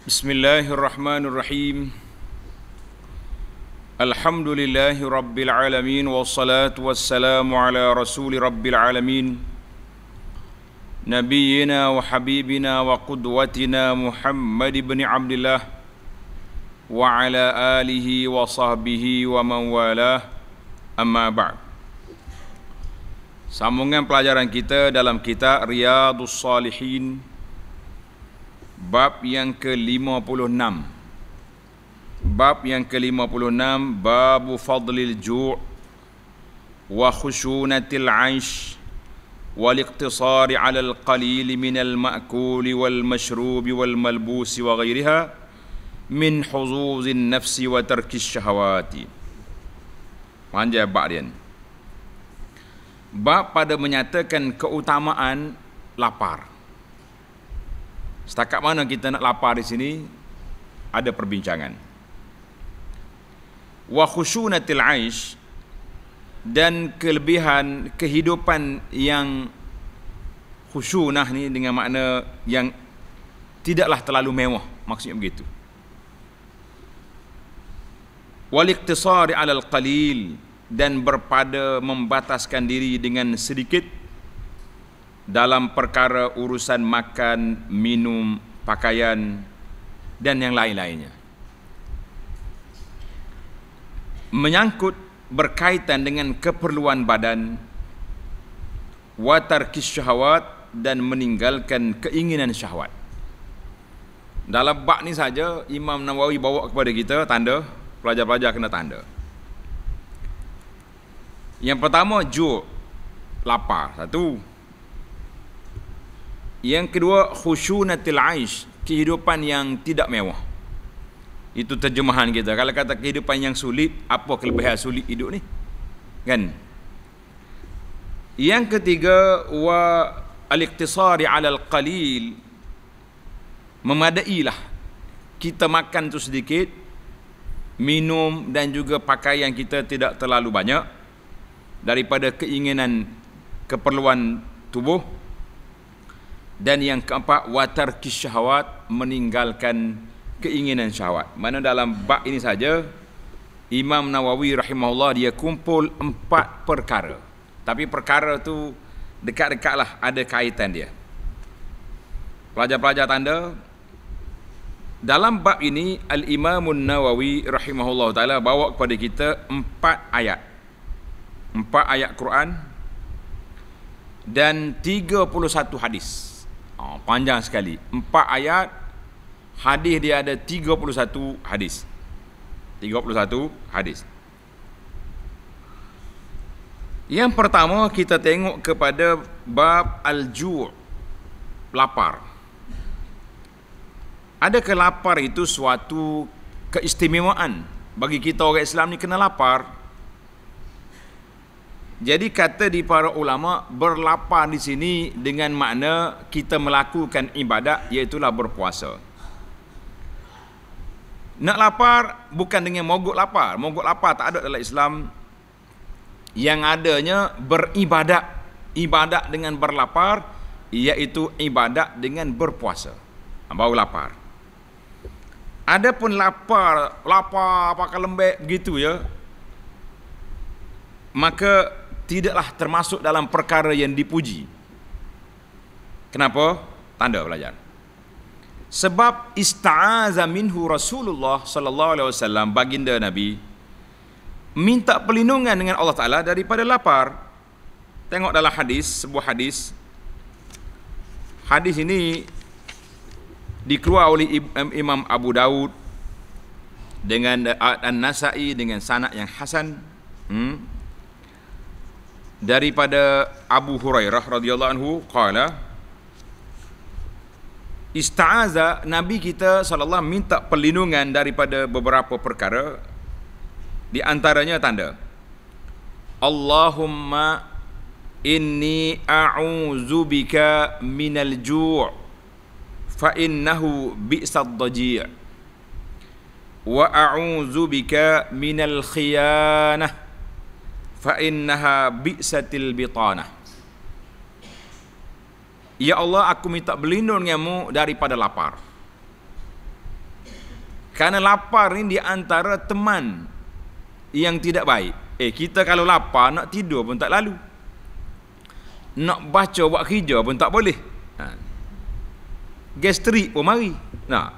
Bismillahirrahmanirrahim Alhamdulillahi Rabbil Alamin Wassalatu wassalamu ala Rasuli Rabbil Alamin Nabiyina wa Habibina wa Qudwatina Muhammad ibn Abdullah Wa ala alihi wa sahbihi wa man walah Amma ba'd Sambungan pelajaran kita dalam kitab Riyadus Salihin Salihin bab yang ke-56 bab yang ke-56 babu fadlil ju' wa khushunatil 'aysh wal iqtisari 'ala al qalil min al ma'kul wal mashrub wal malbus wa ghayriha min huzuz huzuzin nafs wa tarki syahawati panjang bab dia bab pada menyatakan keutamaan lapar Setakat mana kita nak lapar di sini ada perbincangan. Wa khusyunatil aish dan kelebihan kehidupan yang khusyunah ni dengan makna yang tidaklah terlalu mewah maksudnya begitu. Wal iqtisari alal qalil dan berpada membataskan diri dengan sedikit dalam perkara urusan makan, minum, pakaian dan yang lain-lainnya. Menyangkut berkaitan dengan keperluan badan, watar syahwat dan meninggalkan keinginan syahwat. Dalam bab ni saja Imam Nawawi bawa kepada kita tanda, pelajar-pelajar kena tanda. Yang pertama, jo lapar. Satu, yang kedua khusyunatil aish, kehidupan yang tidak mewah. Itu terjemahan kita. Kalau kata kehidupan yang sulit, apa kelebihan sulit hidup ni? Kan? Yang ketiga wa al-iqtisari 'ala al-qalil memadailah kita makan tu sedikit minum dan juga pakaian kita tidak terlalu banyak daripada keinginan keperluan tubuh dan yang keempat watar kisyahwat meninggalkan keinginan syahwat mana dalam bab ini saja Imam Nawawi rahimahullah dia kumpul empat perkara tapi perkara tu dekat dekat lah ada kaitan dia pelajar-pelajar tanda dalam bab ini Al Imam Nawawi rahimahullah taala bawa kepada kita empat ayat empat ayat Quran dan 31 hadis Oh, panjang sekali. Empat ayat. Hadis dia ada 31 hadis. 31 hadis. Yang pertama kita tengok kepada bab al-ju' lapar. ada kelapar itu suatu keistimewaan bagi kita orang Islam ni kena lapar? Jadi kata di para ulama berlapar di sini dengan makna kita melakukan ibadat iaitu berpuasa. Nak lapar bukan dengan mogok lapar. Mogok lapar tak ada dalam Islam. Yang adanya beribadat. Ibadat dengan berlapar iaitu ibadat dengan berpuasa. Ha, Bau lapar. Adapun lapar, lapar pakai lembek begitu ya. Maka tidaklah termasuk dalam perkara yang dipuji. Kenapa? Tanda pelajaran. Sebab ista'aza minhu Rasulullah sallallahu alaihi wasallam baginda Nabi minta perlindungan dengan Allah Taala daripada lapar. Tengok dalam hadis, sebuah hadis. Hadis ini dikeluarkan oleh Imam Abu Daud dengan An-Nasa'i dengan sanad yang hasan. Hmm? daripada Abu Hurairah radhiyallahu anhu qala Istaza Nabi kita sallallahu minta perlindungan daripada beberapa perkara di antaranya tanda Allahumma inni a'udzubika minal ju' fa innahu bi dajiy wa a'udzubika minal khiyanah fa innaha bi'satil bitanah Ya Allah aku minta berlindung denganmu daripada lapar Karena lapar ini diantara teman yang tidak baik Eh kita kalau lapar nak tidur pun tak lalu Nak baca buat kerja pun tak boleh ha. Gastrik pun mari nah.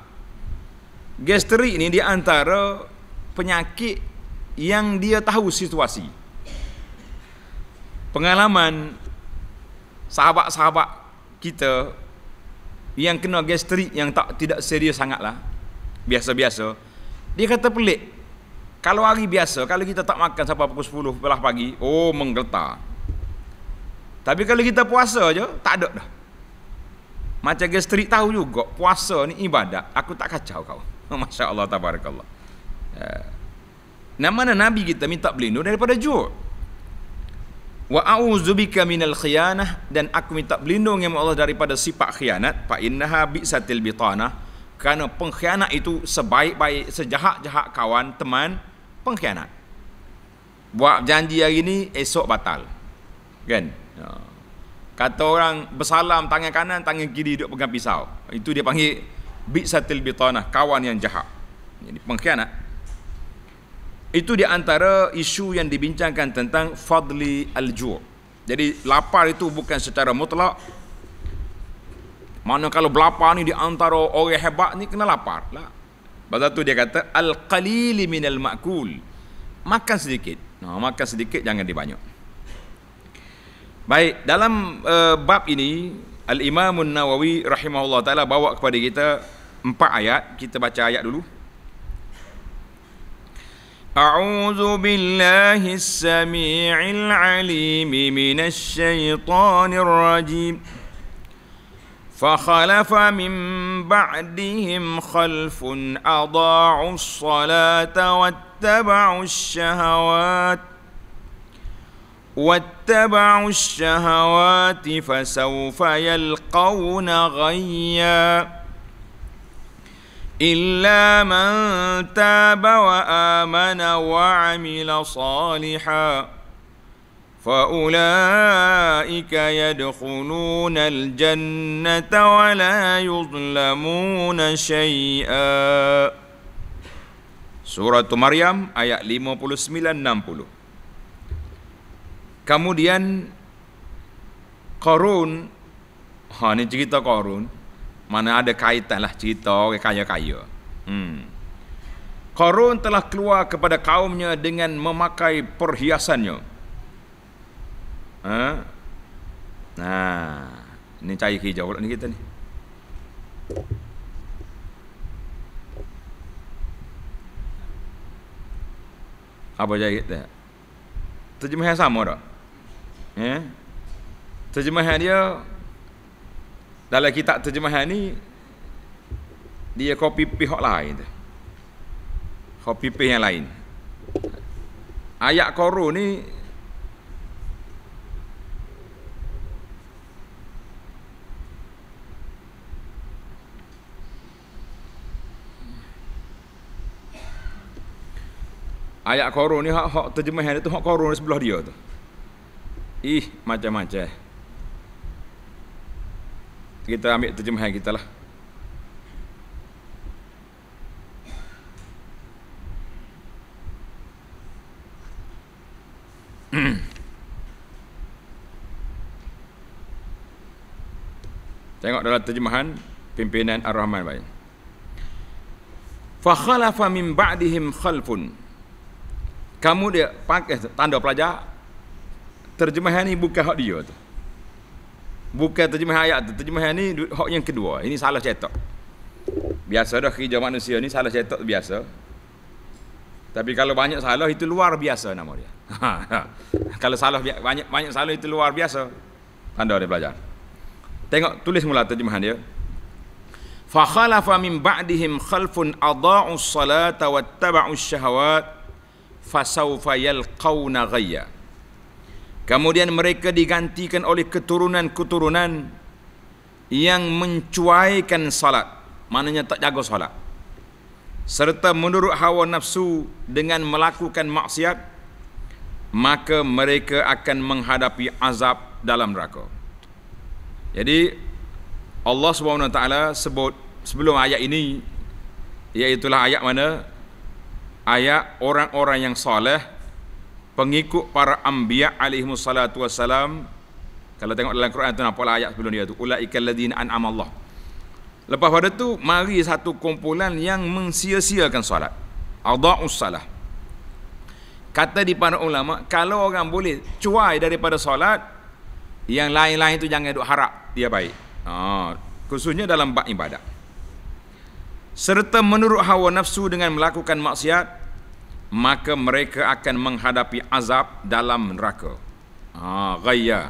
Gastrik ini diantara penyakit yang dia tahu situasi pengalaman sahabat-sahabat kita yang kena gastrik yang tak tidak serius sangatlah biasa-biasa dia kata pelik kalau hari biasa kalau kita tak makan sampai pukul 10 belah pagi oh menggeletar tapi kalau kita puasa je tak ada dah macam gastrik tahu juga puasa ni ibadat aku tak kacau kau masya-Allah tabarakallah eh, nama-nama Nabi kita minta berlindung daripada jua wa a'udzubika minal khiyanah dan aku minta pelindung yang Allah daripada sifat khianat fa innaha bi'satil bitanah kerana pengkhianat itu sebaik-baik sejahat-jahat kawan teman pengkhianat buat janji hari ni esok batal kan ha. kata orang bersalam tangan kanan tangan kiri duduk pegang pisau itu dia panggil bi'satil bitanah kawan yang jahat ini pengkhianat itu di antara isu yang dibincangkan tentang fadli al-ju'. Jadi lapar itu bukan secara mutlak. Mana kalau berlapar ni di antara orang hebat ni kena lapar. Lah. Pada tu dia kata al min al ma'kul. Makan sedikit. Nah, ha, makan sedikit jangan dibanyak. Baik, dalam uh, bab ini Al-Imam An-Nawawi rahimahullah taala bawa kepada kita empat ayat. Kita baca ayat dulu. أعوذ بالله السميع العليم من الشيطان الرجيم فخلف من بعدهم خلف أضاعوا الصلاة واتبعوا الشهوات واتبعوا الشهوات فسوف يلقون غيّا إلا من تاب وآمن وعمل صالحا فأولئك يدخلون الجنة ولا يظلمون شيئا سورة مريم آية 59-60 Kemudian Korun Ha ni cerita Korun mana ada kaitan lah cerita orang kaya-kaya hmm. Korun telah keluar kepada kaumnya dengan memakai perhiasannya ha? nah ha. ni cair hijau pula ni kita ni apa cair kita terjemahan sama tak ya? terjemahan dia dalam kitab terjemahan ni dia copy pihak lain tu. Copy pihak yang lain. Ayat koru ni Ayat koru ni hak-hak terjemahan itu hak koru sebelah dia tu. Ih, macam-macam kita ambil terjemahan kita lah Tengok dalam terjemahan pimpinan Ar-Rahman baik. Fa khalafa min ba'dihim khalfun. Kamu dia pakai tanda pelajar terjemahan ni bukan hak dia tu bukan terjemah ayat tu terjemah ni hak yang kedua ini salah cetak biasa dah kerja manusia ni salah cetak tu biasa tapi kalau banyak salah itu luar biasa nama dia ha, ha. kalau salah banyak banyak salah itu luar biasa tanda dia belajar tengok tulis mula terjemahan dia fa khalafa min ba'dihim khalfun adaa'us salata wattaba'us syahawat fasawfa yalqawna ghayya Kemudian mereka digantikan oleh keturunan-keturunan yang mencuaikan salat, maknanya tak jaga salat. Serta menurut hawa nafsu dengan melakukan maksiat, maka mereka akan menghadapi azab dalam neraka. Jadi Allah Subhanahu Wa Taala sebut sebelum ayat ini iaitu ayat mana? Ayat orang-orang yang soleh pengikut para anbiya alaihi salatu wasalam kalau tengok dalam Quran tu nampaklah ayat sebelum dia tu ulaikal ladina an'ama Allah lepas pada tu mari satu kumpulan yang mensia-siakan solat adaus salah kata di para ulama kalau orang boleh cuai daripada solat yang lain-lain tu jangan duk harap dia baik ha, khususnya dalam bab ibadat serta menurut hawa nafsu dengan melakukan maksiat maka mereka akan menghadapi azab dalam neraka. Ha, gaya.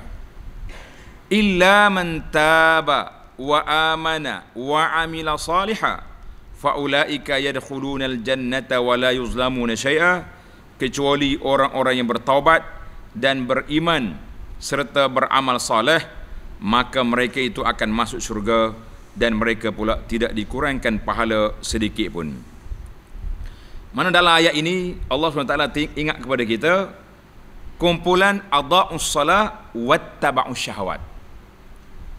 Illa man taba wa amana wa amila saliha faulaika yadkhuluna aljannata wa la yuzlamuna shay'a kecuali orang-orang yang bertaubat dan beriman serta beramal saleh maka mereka itu akan masuk syurga dan mereka pula tidak dikurangkan pahala sedikit pun. Mana dalam ayat ini Allah SWT ingat kepada kita kumpulan adha'us salat wa taba'us syahwat.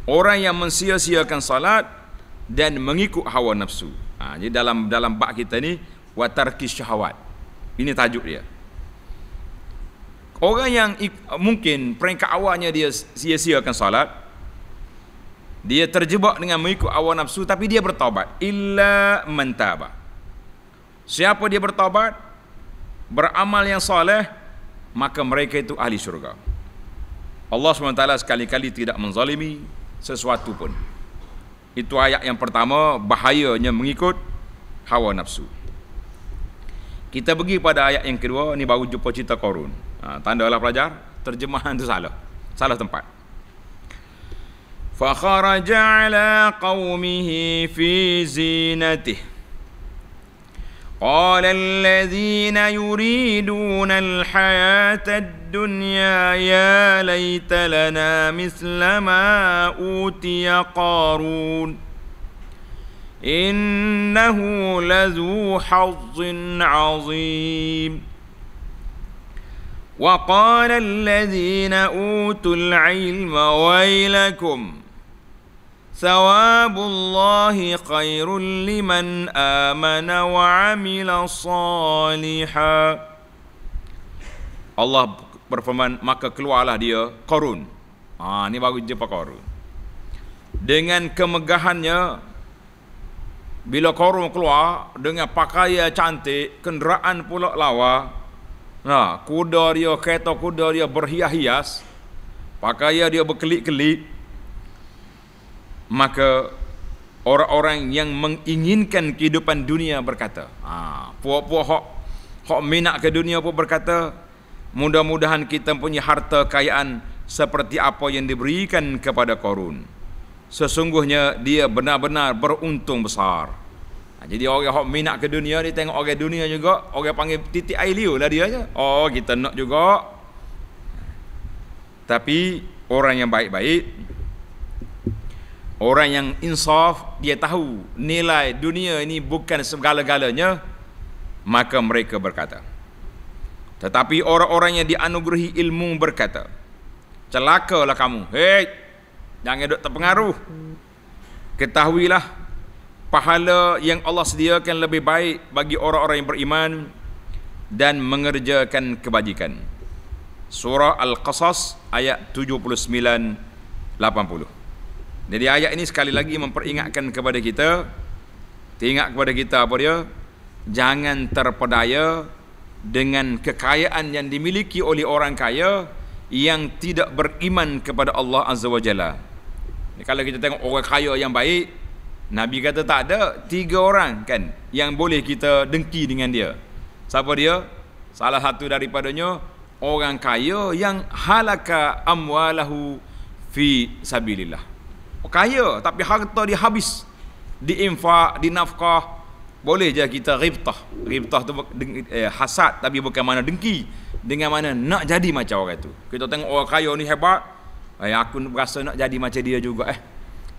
Orang yang mensia-siakan salat dan mengikut hawa nafsu. Ha, jadi dalam dalam bab kita ni wa tarkis syahwat. Ini tajuk dia. Orang yang mungkin peringkat awalnya dia sia-siakan salat dia terjebak dengan mengikut hawa nafsu tapi dia bertaubat illa mentaba. Siapa dia bertobat Beramal yang soleh Maka mereka itu ahli syurga Allah SWT sekali-kali tidak menzalimi Sesuatu pun Itu ayat yang pertama Bahayanya mengikut Hawa nafsu Kita pergi pada ayat yang kedua Ini baru jumpa cerita korun ha, Tandalah pelajar Terjemahan itu salah Salah tempat Fakharaja ala qawmihi fi zinatih قال الذين يريدون الحياة الدنيا يا ليت لنا مثل ما أوتي قارون إنه لذو حظ عظيم وقال الذين أوتوا العلم ويلكم ثواب الله خير لمن آمن وعمل صالحا Allah berfirman maka keluarlah dia korun ha, ini baru jumpa korun dengan kemegahannya bila korun keluar dengan pakaian cantik kenderaan pula lawa nah, ha, kuda dia kereta kuda dia berhias-hias pakaian dia berkelip-kelip maka orang-orang yang menginginkan kehidupan dunia berkata ha puak-puak hok hok minat ke dunia pun berkata mudah-mudahan kita punya harta kekayaan seperti apa yang diberikan kepada korun sesungguhnya dia benar-benar beruntung besar ha, jadi orang hok minat ke dunia ni tengok orang dunia juga orang panggil titik air liur lah dia je oh kita nak juga tapi orang yang baik-baik Orang yang insaf dia tahu nilai dunia ini bukan segala-galanya maka mereka berkata Tetapi orang-orang yang dianugerahi ilmu berkata Celakalah kamu hei jangan duk terpengaruh Ketahuilah pahala yang Allah sediakan lebih baik bagi orang-orang yang beriman dan mengerjakan kebajikan Surah Al-Qasas ayat 79 80 jadi ayat ini sekali lagi memperingatkan kepada kita Teringat kepada kita apa dia Jangan terpedaya Dengan kekayaan yang dimiliki oleh orang kaya Yang tidak beriman kepada Allah Azza wa Jalla Kalau kita tengok orang kaya yang baik Nabi kata tak ada Tiga orang kan Yang boleh kita dengki dengan dia Siapa dia? Salah satu daripadanya Orang kaya yang halaka amwalahu fi sabilillah Oh, kaya tapi harta dia habis di infak, di nafkah boleh je kita ribtah ribtah tu eh, hasad tapi bukan mana dengki dengan mana nak jadi macam orang tu kita tengok orang kaya ni hebat eh, aku rasa nak jadi macam dia juga eh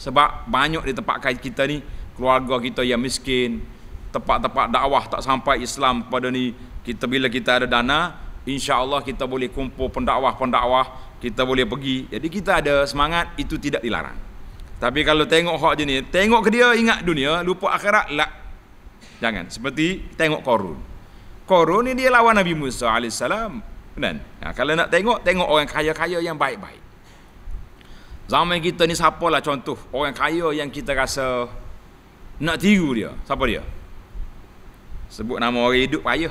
sebab banyak di tempat kaya kita ni keluarga kita yang miskin tempat-tempat dakwah tak sampai Islam pada ni kita bila kita ada dana insyaallah kita boleh kumpul pendakwah-pendakwah kita boleh pergi jadi kita ada semangat itu tidak dilarang tapi kalau tengok hak jenis, tengok ke dia ingat dunia, lupa akhirat lah. Jangan. Seperti tengok korun. Korun ni dia lawan Nabi Musa AS. Kan? Ya, kalau nak tengok, tengok orang kaya-kaya yang baik-baik. Zaman kita ni siapa lah contoh orang kaya yang kita rasa nak tiru dia. Siapa dia? Sebut nama orang hidup kaya.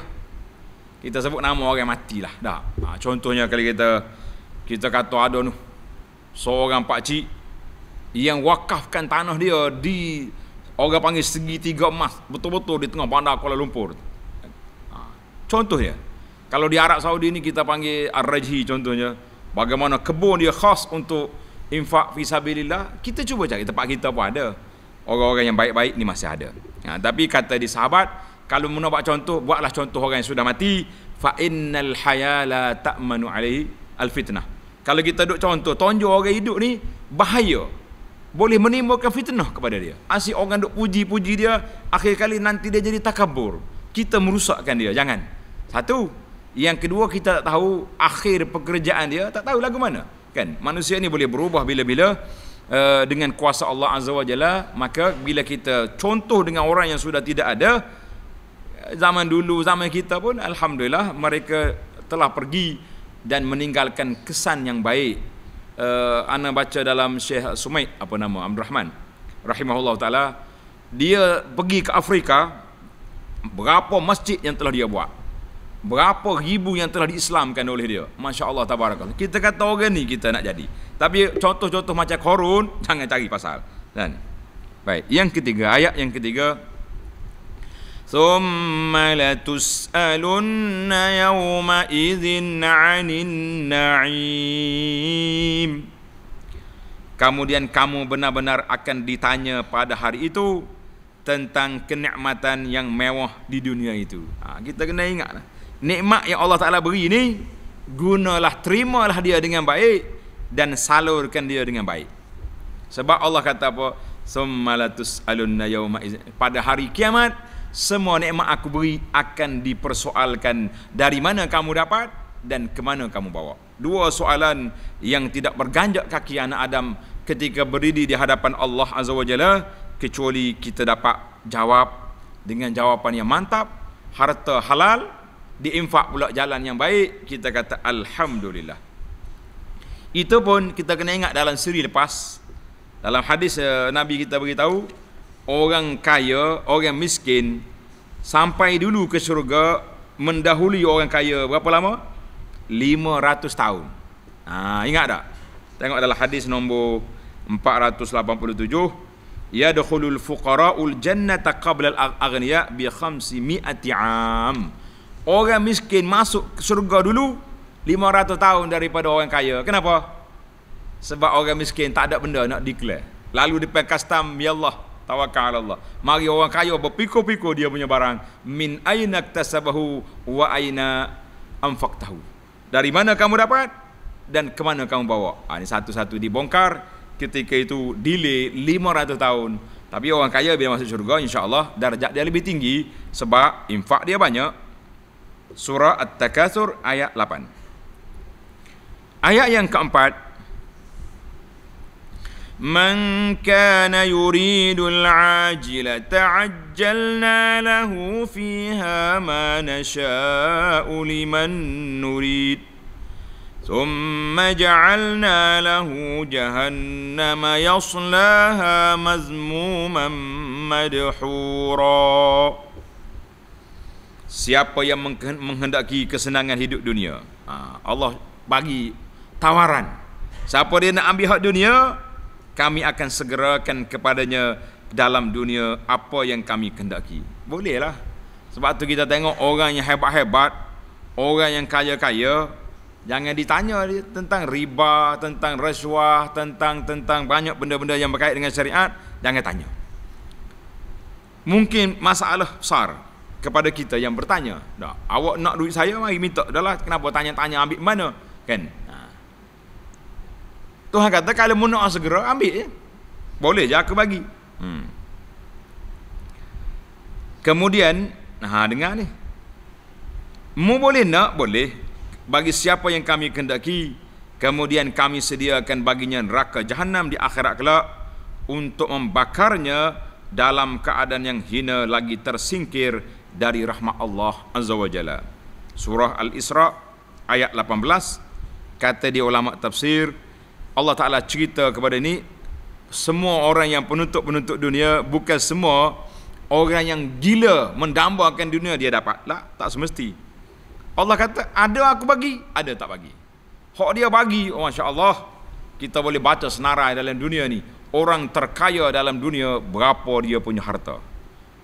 Kita sebut nama orang yang matilah. Dah. Ha, contohnya kalau kita kita kata ada ni seorang pak cik yang wakafkan tanah dia di orang panggil segitiga emas betul-betul di tengah bandar Kuala Lumpur ha, contohnya kalau di Arab Saudi ni kita panggil Ar-Rajhi contohnya bagaimana kebun dia khas untuk infak fisabilillah kita cuba cari tempat kita pun ada orang-orang yang baik-baik ni masih ada ya, tapi kata di sahabat kalau mau buat contoh buatlah contoh orang yang sudah mati fa innal la ta'manu alaihi alfitnah. kalau kita duk contoh tonjo orang hidup ni bahaya boleh menimbulkan fitnah kepada dia. Asyik orang duk puji-puji dia, akhir kali nanti dia jadi takabur. Kita merusakkan dia, jangan. Satu. Yang kedua kita tak tahu akhir pekerjaan dia, tak tahu lagu mana. Kan? Manusia ni boleh berubah bila-bila uh, dengan kuasa Allah Azza wa Jalla, maka bila kita contoh dengan orang yang sudah tidak ada zaman dulu, zaman kita pun alhamdulillah mereka telah pergi dan meninggalkan kesan yang baik uh, ana baca dalam Syekh Sumait apa nama Abdul Rahman rahimahullah taala dia pergi ke Afrika berapa masjid yang telah dia buat berapa ribu yang telah diislamkan oleh dia masya-Allah tabarakallah kita kata orang ni kita nak jadi tapi contoh-contoh macam korun jangan cari pasal dan baik yang ketiga ayat yang ketiga ثم لتسألن يومئذ عن النعيم Kemudian kamu benar-benar akan ditanya pada hari itu tentang kenikmatan yang mewah di dunia itu. Ha, kita kena ingat. Lah. Nikmat yang Allah Ta'ala beri ini, gunalah, terimalah dia dengan baik dan salurkan dia dengan baik. Sebab Allah kata apa? Summalatus alunna yawma Pada hari kiamat, semua nikmat aku beri akan dipersoalkan dari mana kamu dapat dan ke mana kamu bawa. Dua soalan yang tidak berganjak kaki anak Adam ketika berdiri di hadapan Allah Azza wa Jalla kecuali kita dapat jawab dengan jawapan yang mantap, harta halal, diinfak pula jalan yang baik, kita kata Alhamdulillah. Itu pun kita kena ingat dalam siri lepas, dalam hadis eh, Nabi kita beritahu, orang kaya, orang miskin sampai dulu ke syurga mendahului orang kaya berapa lama? 500 tahun. Ha, ingat tak? Tengok dalam hadis nombor 487 Ya dukhulul fuqara'ul jannata qabla al-aghniya bi 500 am. Orang miskin masuk ke syurga dulu 500 tahun daripada orang kaya. Kenapa? Sebab orang miskin tak ada benda nak declare. Lalu depan custom, ya Allah, tawakal Allah. Mari orang kaya berpiku-piku dia punya barang. Min aina tasabahu wa aina anfaqtahu. Dari mana kamu dapat dan ke mana kamu bawa? Ha, satu-satu dibongkar ketika itu delay 500 tahun. Tapi orang kaya bila masuk syurga insya-Allah darjat dia lebih tinggi sebab infak dia banyak. Surah At-Takatsur ayat 8. Ayat yang keempat من كان يريد العاجل تعجلنا له فيها ما نشاء لمن نريد ثم جعلنا له جهنم يصلاها مذموما مدحورا Siapa yang menghendaki kesenangan hidup dunia ha, Allah bagi tawaran Siapa dia nak ambil hak dunia kami akan segerakan kepadanya dalam dunia apa yang kami kendaki. Bolehlah. Sebab tu kita tengok orang yang hebat-hebat, orang yang kaya-kaya, jangan ditanya tentang riba, tentang rasuah, tentang tentang banyak benda-benda yang berkait dengan syariat, jangan tanya. Mungkin masalah besar kepada kita yang bertanya. awak nak duit saya mari minta. Dahlah kenapa tanya-tanya ambil mana? Kan? Tuhan kata kalau mu nak segera ambil je. Boleh je aku bagi. Hmm. Kemudian, ha dengar ni. Mu boleh nak, boleh. Bagi siapa yang kami kendaki, kemudian kami sediakan baginya neraka jahanam di akhirat kelak untuk membakarnya dalam keadaan yang hina lagi tersingkir dari rahmat Allah Azza wa Jalla. Surah Al-Isra ayat 18 kata di ulama tafsir Allah Ta'ala cerita kepada ini Semua orang yang penuntut-penuntut dunia Bukan semua Orang yang gila mendambakan dunia Dia dapat lah, tak semesti Allah kata, ada aku bagi Ada tak bagi Hak dia bagi, oh, Masya Allah Kita boleh baca senarai dalam dunia ni Orang terkaya dalam dunia Berapa dia punya harta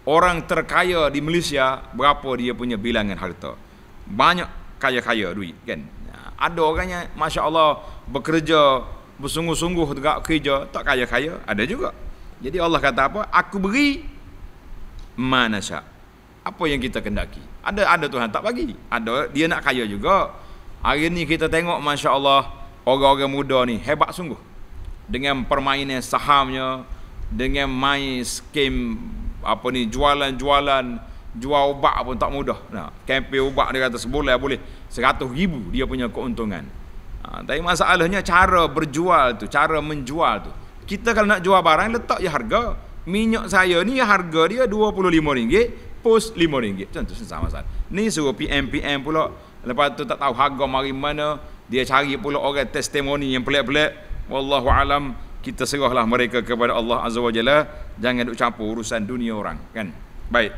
Orang terkaya di Malaysia Berapa dia punya bilangan harta Banyak kaya-kaya duit kan ada orang yang masya Allah bekerja bersungguh-sungguh dekat kerja tak kaya-kaya ada juga jadi Allah kata apa aku beri mana syak apa yang kita kendaki ada ada Tuhan tak bagi ada dia nak kaya juga hari ni kita tengok Masya Allah orang-orang muda ni hebat sungguh dengan permainan sahamnya dengan main skim apa ni jualan-jualan jual ubat pun tak mudah nah kempen ubat dia kata sebulan boleh 100 ribu dia punya keuntungan Ha, tapi masalahnya cara berjual tu, cara menjual tu. Kita kalau nak jual barang letak ya harga. Minyak saya ni ya, harga dia RM25, pos RM5. Macam tu sama sat. Ni suruh PM PM pula. Lepas tu tak tahu harga mari mana, dia cari pula orang testimoni yang pelik-pelik. Wallahu alam, kita serahlah mereka kepada Allah Azza wa Jalla. Jangan duk campur urusan dunia orang, kan? Baik.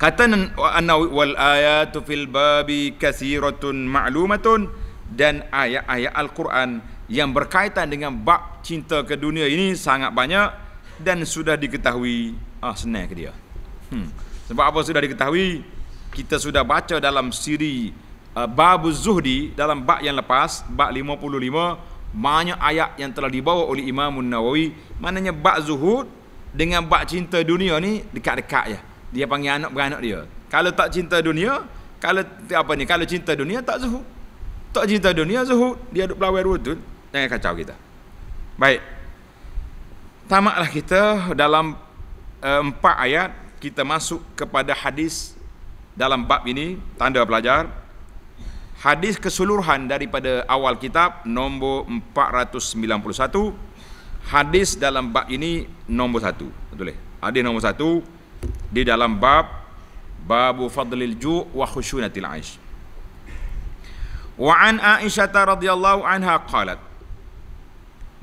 Kata an-nawi wal ayatu fil babi kathiratun ma'lumatun dan ayat-ayat Al-Quran yang berkaitan dengan bab cinta ke dunia ini sangat banyak dan sudah diketahui ah senang ke dia. Hmm. Sebab apa sudah diketahui? Kita sudah baca dalam siri uh, Babu Zuhdi dalam bab yang lepas, bab 55 banyak ayat yang telah dibawa oleh Imam Nawawi maknanya bab zuhud dengan bab cinta dunia ni dekat-dekat ya. Dia panggil anak beranak dia. Kalau tak cinta dunia, kalau apa ni? Kalau cinta dunia tak zuhud. Tak cinta dunia zuhud Dia duduk pelawai dua tu Jangan kacau kita Baik Tamaklah kita dalam uh, Empat ayat Kita masuk kepada hadis Dalam bab ini Tanda pelajar Hadis keseluruhan daripada awal kitab Nombor 491 Hadis dalam bab ini Nombor satu Betul eh? Hadis nombor satu Di dalam bab Babu fadlil ju' wa khusyunatil aish Wa an Aisyah radhiyallahu anha qalat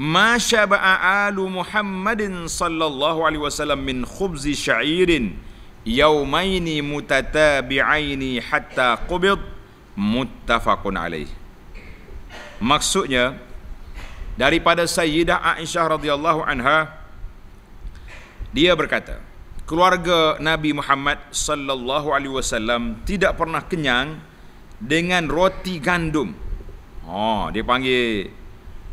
Ma syaba'a alu Muhammadin sallallahu alaihi wasallam min khubzi sya'irin yaumaini mutatabi'aini hatta qubid muttafaqun alaih Maksudnya daripada Sayyidah Aisyah radhiyallahu anha dia berkata keluarga Nabi Muhammad sallallahu alaihi wasallam tidak pernah kenyang dengan roti gandum. Ha, dia panggil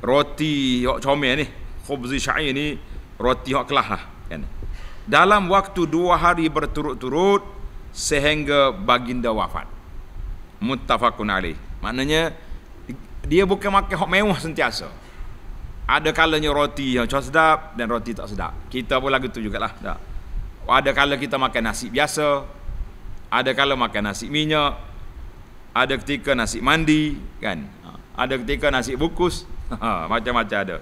roti hok comel ni, khubz syair ni roti hok kelah lah, kan. Dalam waktu dua hari berturut-turut sehingga baginda wafat. Muttafaqun alaih. Maknanya dia bukan makan hok mewah sentiasa. Ada kalanya roti yang sedap dan roti tak sedap. Kita pun lagu tu jugalah. Tak. Ada kala kita makan nasi biasa. Ada kala makan nasi minyak ada ketika nasi mandi kan ha. ada ketika nasi bukus ha, macam-macam ada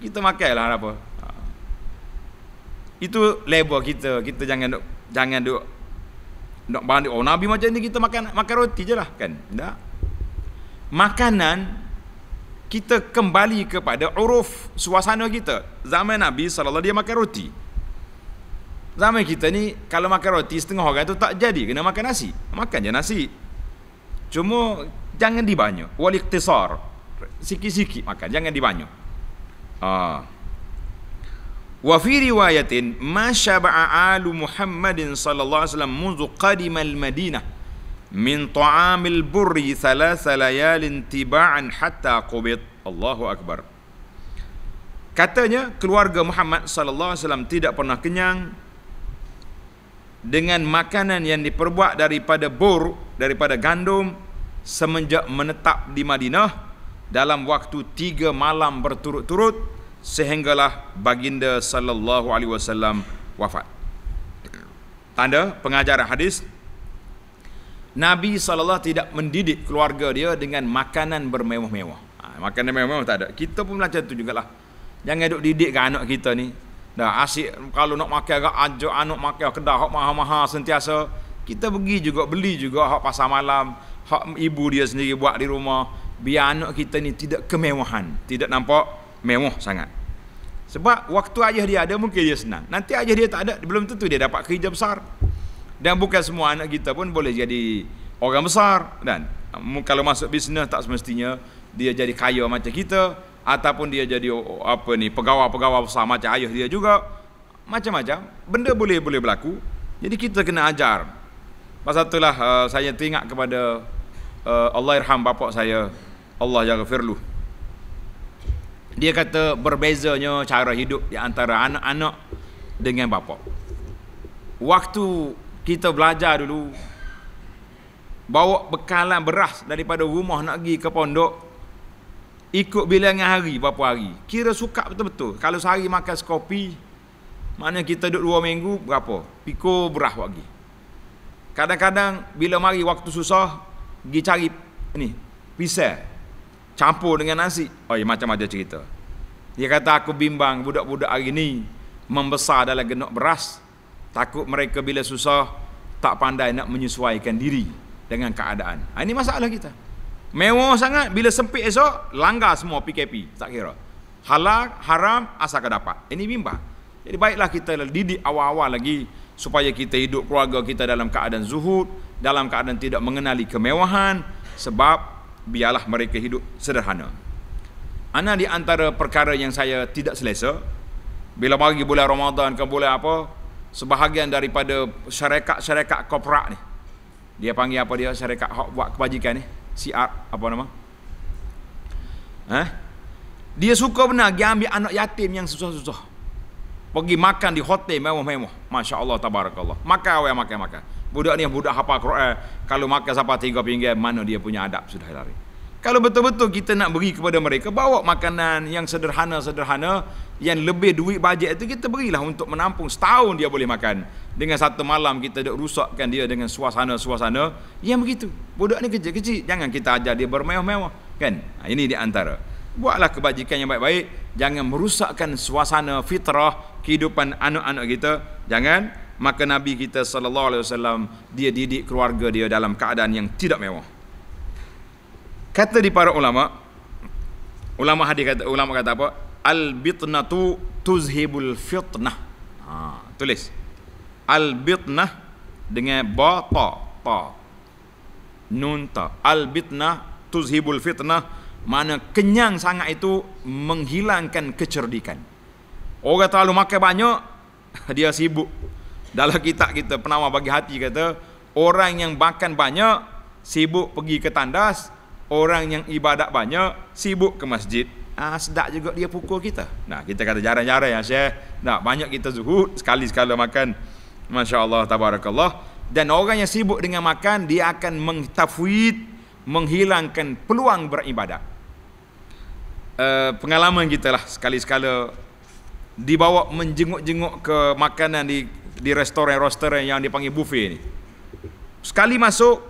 kita lah apa ha. itu label kita kita jangan duk jangan duk nak bandi oh nabi macam ni kita makan makan roti je lah kan tak makanan kita kembali kepada uruf suasana kita zaman nabi sallallahu dia makan roti zaman kita ni kalau makan roti setengah orang tu tak jadi kena makan nasi makan je nasi Cuma jangan dibanyu. Wal iktisar. Sikit-sikit makan, jangan dibanyu. Ah. Uh. Wa fi riwayatin ma syaba'a alu Muhammadin sallallahu alaihi wasallam منذ قدم المدينه min al burri thalatha layalin tiba'an hatta qubit Allahu akbar katanya keluarga Muhammad sallallahu alaihi wasallam tidak pernah kenyang dengan makanan yang diperbuat daripada bur daripada gandum semenjak menetap di Madinah dalam waktu tiga malam berturut-turut sehinggalah baginda sallallahu alaihi wasallam wafat. Tanda pengajaran hadis Nabi sallallahu tidak mendidik keluarga dia dengan makanan bermewah-mewah. Ha, makanan bermewah-mewah tak ada. Kita pun belajar tu jugalah. Jangan duk didik ke anak kita ni. Dah asyik kalau nak makan agak ajak anak makan kedai hok mahal-mahal sentiasa kita pergi juga beli juga hak pasar malam hak ibu dia sendiri buat di rumah biar anak kita ni tidak kemewahan tidak nampak mewah sangat sebab waktu ayah dia ada mungkin dia senang nanti ayah dia tak ada belum tentu dia dapat kerja besar dan bukan semua anak kita pun boleh jadi orang besar dan kalau masuk bisnes tak semestinya dia jadi kaya macam kita ataupun dia jadi apa ni pegawai-pegawai besar macam ayah dia juga macam-macam benda boleh-boleh berlaku jadi kita kena ajar Masa itulah uh, saya teringat kepada uh, Allah irham bapa saya Allah jaga firlu Dia kata berbezanya cara hidup di antara anak-anak dengan bapa Waktu kita belajar dulu Bawa bekalan beras daripada rumah nak pergi ke pondok Ikut bilangan hari, berapa hari Kira suka betul-betul Kalau sehari makan sekopi Maknanya kita duduk dua minggu, berapa? Pikul beras buat pergi Kadang-kadang bila mari waktu susah pergi cari ni pisah campur dengan nasi. Oh, macam-macam cerita. Dia kata aku bimbang budak-budak hari ni membesar dalam genok beras. Takut mereka bila susah tak pandai nak menyesuaikan diri dengan keadaan. Ha, ini masalah kita. Mewah sangat bila sempit esok langgar semua PKP, tak kira. Halal, haram, asal dapat. Ini bimbang. Jadi baiklah kita didik awal-awal lagi supaya kita hidup keluarga kita dalam keadaan zuhud dalam keadaan tidak mengenali kemewahan sebab biarlah mereka hidup sederhana ana di antara perkara yang saya tidak selesa bila pagi bulan Ramadan ke bulan apa sebahagian daripada syarikat-syarikat korporat ni dia panggil apa dia syarikat hak buat kebajikan ni CR apa nama eh dia suka benar dia ambil anak yatim yang susah-susah pergi makan di hotel mewah-mewah. Masya Allah, tabarakallah. Makan awak yang makan, makan. Budak ni budak hafal Quran. Kalau makan sampai tiga pinggir, mana dia punya adab sudah lari. Kalau betul-betul kita nak beri kepada mereka, bawa makanan yang sederhana-sederhana, yang lebih duit bajet itu kita berilah untuk menampung setahun dia boleh makan. Dengan satu malam kita dok rusakkan dia dengan suasana-suasana yang begitu. Budak ni kecil-kecil, jangan kita ajar dia bermewah-mewah. Kan? Ha, ini di antara. Buatlah kebajikan yang baik-baik jangan merusakkan suasana fitrah kehidupan anak-anak kita jangan maka nabi kita sallallahu alaihi wasallam dia didik keluarga dia dalam keadaan yang tidak mewah kata di para ulama ulama hadis kata ulama kata apa al bitnatu tuzhibul fitnah ha tulis al bitnah dengan ba ta ta nun ta al bitnah tuzhibul fitnah mana kenyang sangat itu menghilangkan kecerdikan orang terlalu makan banyak dia sibuk dalam kitab kita penawar bagi hati kata orang yang makan banyak sibuk pergi ke tandas orang yang ibadat banyak sibuk ke masjid Ah, sedap juga dia pukul kita. Nah, kita kata jarang-jarang ya, Syekh. Nah, banyak kita zuhud sekali-sekala makan. Masya-Allah tabarakallah. Dan orang yang sibuk dengan makan dia akan mengtafuit menghilangkan peluang beribadah. Eh, uh, pengalaman kita lah sekali-sekala dibawa menjenguk-jenguk ke makanan di di restoran-restoran yang dipanggil buffet ni. Sekali masuk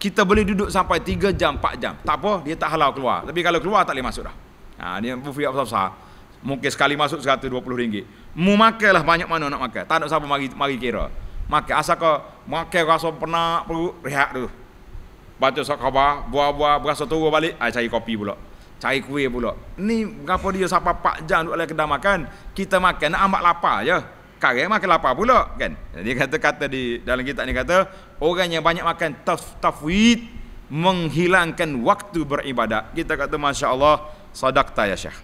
kita boleh duduk sampai 3 jam, 4 jam. Tak apa, dia tak halau keluar. Tapi kalau keluar tak boleh masuk dah. Ha, ni buffet yang besar-besar. Mungkin sekali masuk RM120. Mu lah banyak mana nak makan. Tak nak siapa mari, mari kira. Makan. Asal kau makan rasa penat, perut, rehat dulu baca sok khabar, buah-buah berasa tua balik, ai ah, cari kopi pula. Cari kuih pula. Ni berapa dia sampai pak jam duduk dalam kedai makan, kita makan nak amat lapar je. Kare makan lapar pula kan. Dia kata kata di dalam kitab ni kata orang yang banyak makan taf, tafwid menghilangkan waktu beribadat. Kita kata masya-Allah sadaqta ya syekh.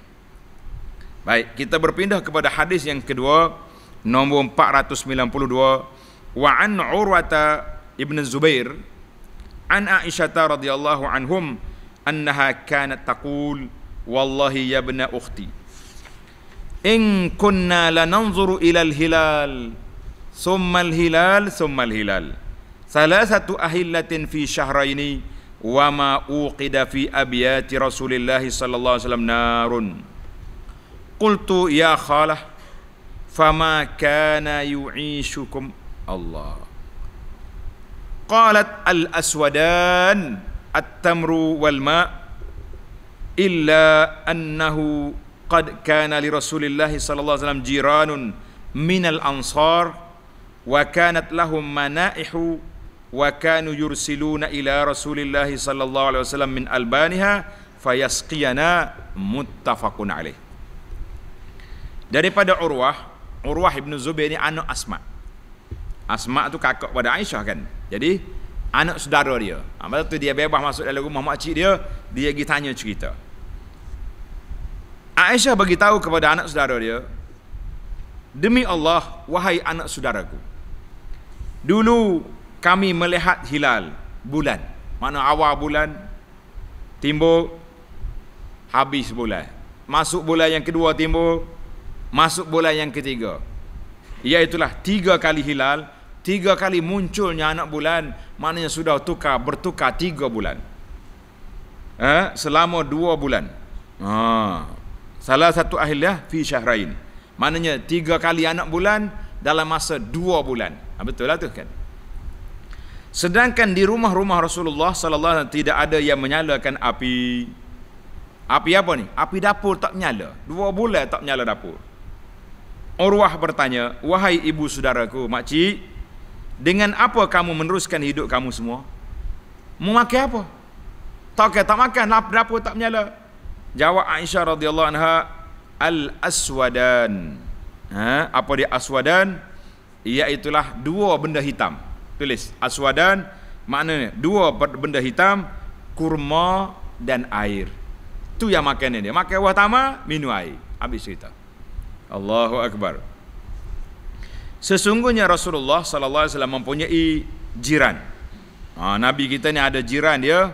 Baik, kita berpindah kepada hadis yang kedua nombor 492 wa an urwata ibn zubair عن عائشة رضي الله عنهم أنها كانت تقول والله يا ابن أختي إن كنا لننظر إلى الهلال ثم الهلال ثم الهلال ثلاثة أهلة في شهرين وما أوقد في أبيات رسول الله صلى الله عليه وسلم نار قلت يا خاله فما كان يعيشكم الله قالت الأسودان التمر والماء إلا أنه قد كان لرسول الله صلى الله عليه وسلم جيران من الأنصار وكانت لهم منائح وكانوا يرسلون إلى رسول الله صلى الله عليه وسلم من ألبانها فيسقينا متفق عليه Daripada Urwah, Urwah ibnu Zubair ini anak Asma. Asma itu kakak pada Aisyah kan. Jadi anak saudara dia. Ha, masa tu dia bebas masuk dalam rumah cik dia, dia pergi tanya cerita. Aisyah bagi tahu kepada anak saudara dia, "Demi Allah, wahai anak saudaraku. Dulu kami melihat hilal, bulan. Mana awal bulan timbul habis bulan. Masuk bulan yang kedua timbul, masuk bulan yang ketiga. Iaitulah tiga kali hilal tiga kali munculnya anak bulan maknanya sudah tukar bertukar tiga bulan eh, selama dua bulan ha. salah satu ahliah fi syahrain maknanya tiga kali anak bulan dalam masa dua bulan ha, betul lah tu kan sedangkan di rumah-rumah Rasulullah sallallahu tidak ada yang menyalakan api api apa ni api dapur tak menyala dua bulan tak menyala dapur Urwah bertanya, wahai ibu saudaraku, makcik, dengan apa kamu meneruskan hidup kamu semua memakai apa tak kata tak makan Lap dapur tak menyala jawab Aisyah radhiyallahu anha al aswadan ha, apa dia aswadan iaitulah dua benda hitam tulis aswadan maknanya dua benda hitam kurma dan air tu yang makan ini. makan buah tamar minum air habis cerita Allahu akbar Sesungguhnya Rasulullah sallallahu alaihi wasallam mempunyai jiran. Ha, Nabi kita ni ada jiran dia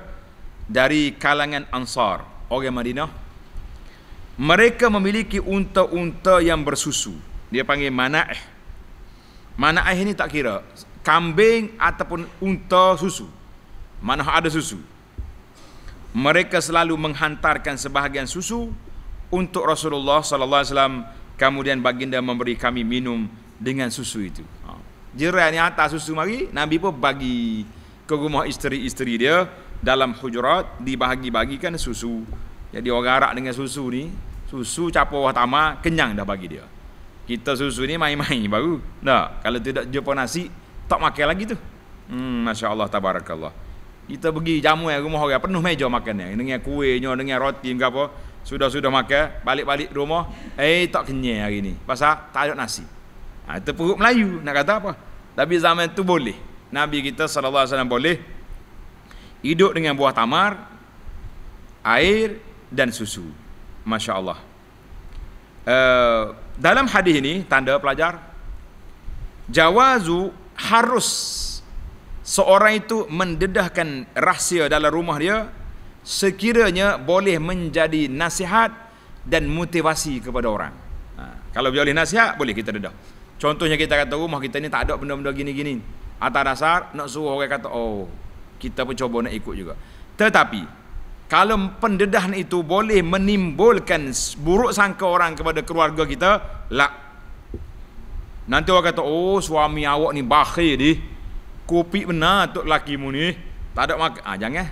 dari kalangan Ansar, orang Madinah. Mereka memiliki unta-unta yang bersusu. Dia panggil mana'ih. Mana'ih ini tak kira kambing ataupun unta susu. Mana ada susu. Mereka selalu menghantarkan sebahagian susu untuk Rasulullah sallallahu alaihi wasallam kemudian baginda memberi kami minum dengan susu itu. Jiran ha. yang hantar susu mari, Nabi pun bagi ke rumah isteri-isteri dia dalam hujurat dibahagi-bagikan susu. Jadi orang Arab dengan susu ni, susu capo utama kenyang dah bagi dia. Kita susu ni main-main baru. Nah, kalau tidak jumpa nasi, tak makan lagi tu. Hmm, masya-Allah tabarakallah. Kita pergi jamu yang rumah orang penuh meja makan makannya dengan kuihnya, dengan roti ke apa. Sudah-sudah makan, balik-balik rumah, eh tak kenyang hari ni. Pasal tak ada nasi ha, terperuk Melayu nak kata apa tapi zaman itu boleh Nabi kita Alaihi Wasallam boleh hidup dengan buah tamar air dan susu Masya Allah uh, eh, dalam hadis ini tanda pelajar Jawazu harus seorang itu mendedahkan rahsia dalam rumah dia sekiranya boleh menjadi nasihat dan motivasi kepada orang. Ha, kalau boleh nasihat, boleh kita dedah. Contohnya kita kata rumah kita ni tak ada benda-benda gini-gini. Atas dasar nak suruh orang kata, oh, kita pun cuba nak ikut juga. Tetapi, kalau pendedahan itu boleh menimbulkan buruk sangka orang kepada keluarga kita, lah. Nanti orang kata, oh suami awak ni bakhir di. Kopi benar untuk mu ni. Tak ada makan. Ah, jangan.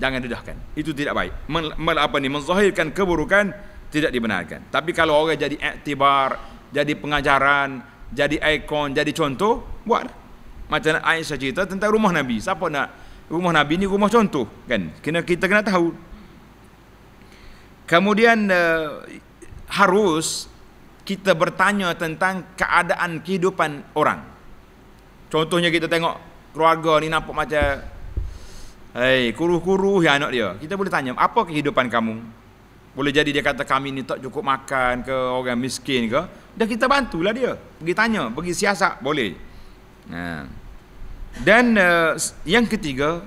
Jangan dedahkan. Itu tidak baik. Men, men, apa ni, menzahirkan keburukan tidak dibenarkan. Tapi kalau orang jadi aktibar, jadi pengajaran, jadi ikon, jadi contoh, buat. Macam Aisyah cerita tentang rumah Nabi. Siapa nak rumah Nabi ni rumah contoh, kan? Kena kita kena tahu. Kemudian uh, harus kita bertanya tentang keadaan kehidupan orang. Contohnya kita tengok keluarga ni nampak macam hey kuruh-kuruh ya anak dia. Kita boleh tanya, apa kehidupan kamu? Boleh jadi dia kata kami ni tak cukup makan ke orang miskin ke. Dah kita bantulah dia. Pergi tanya, pergi siasat, boleh. Ha. Dan uh, yang ketiga,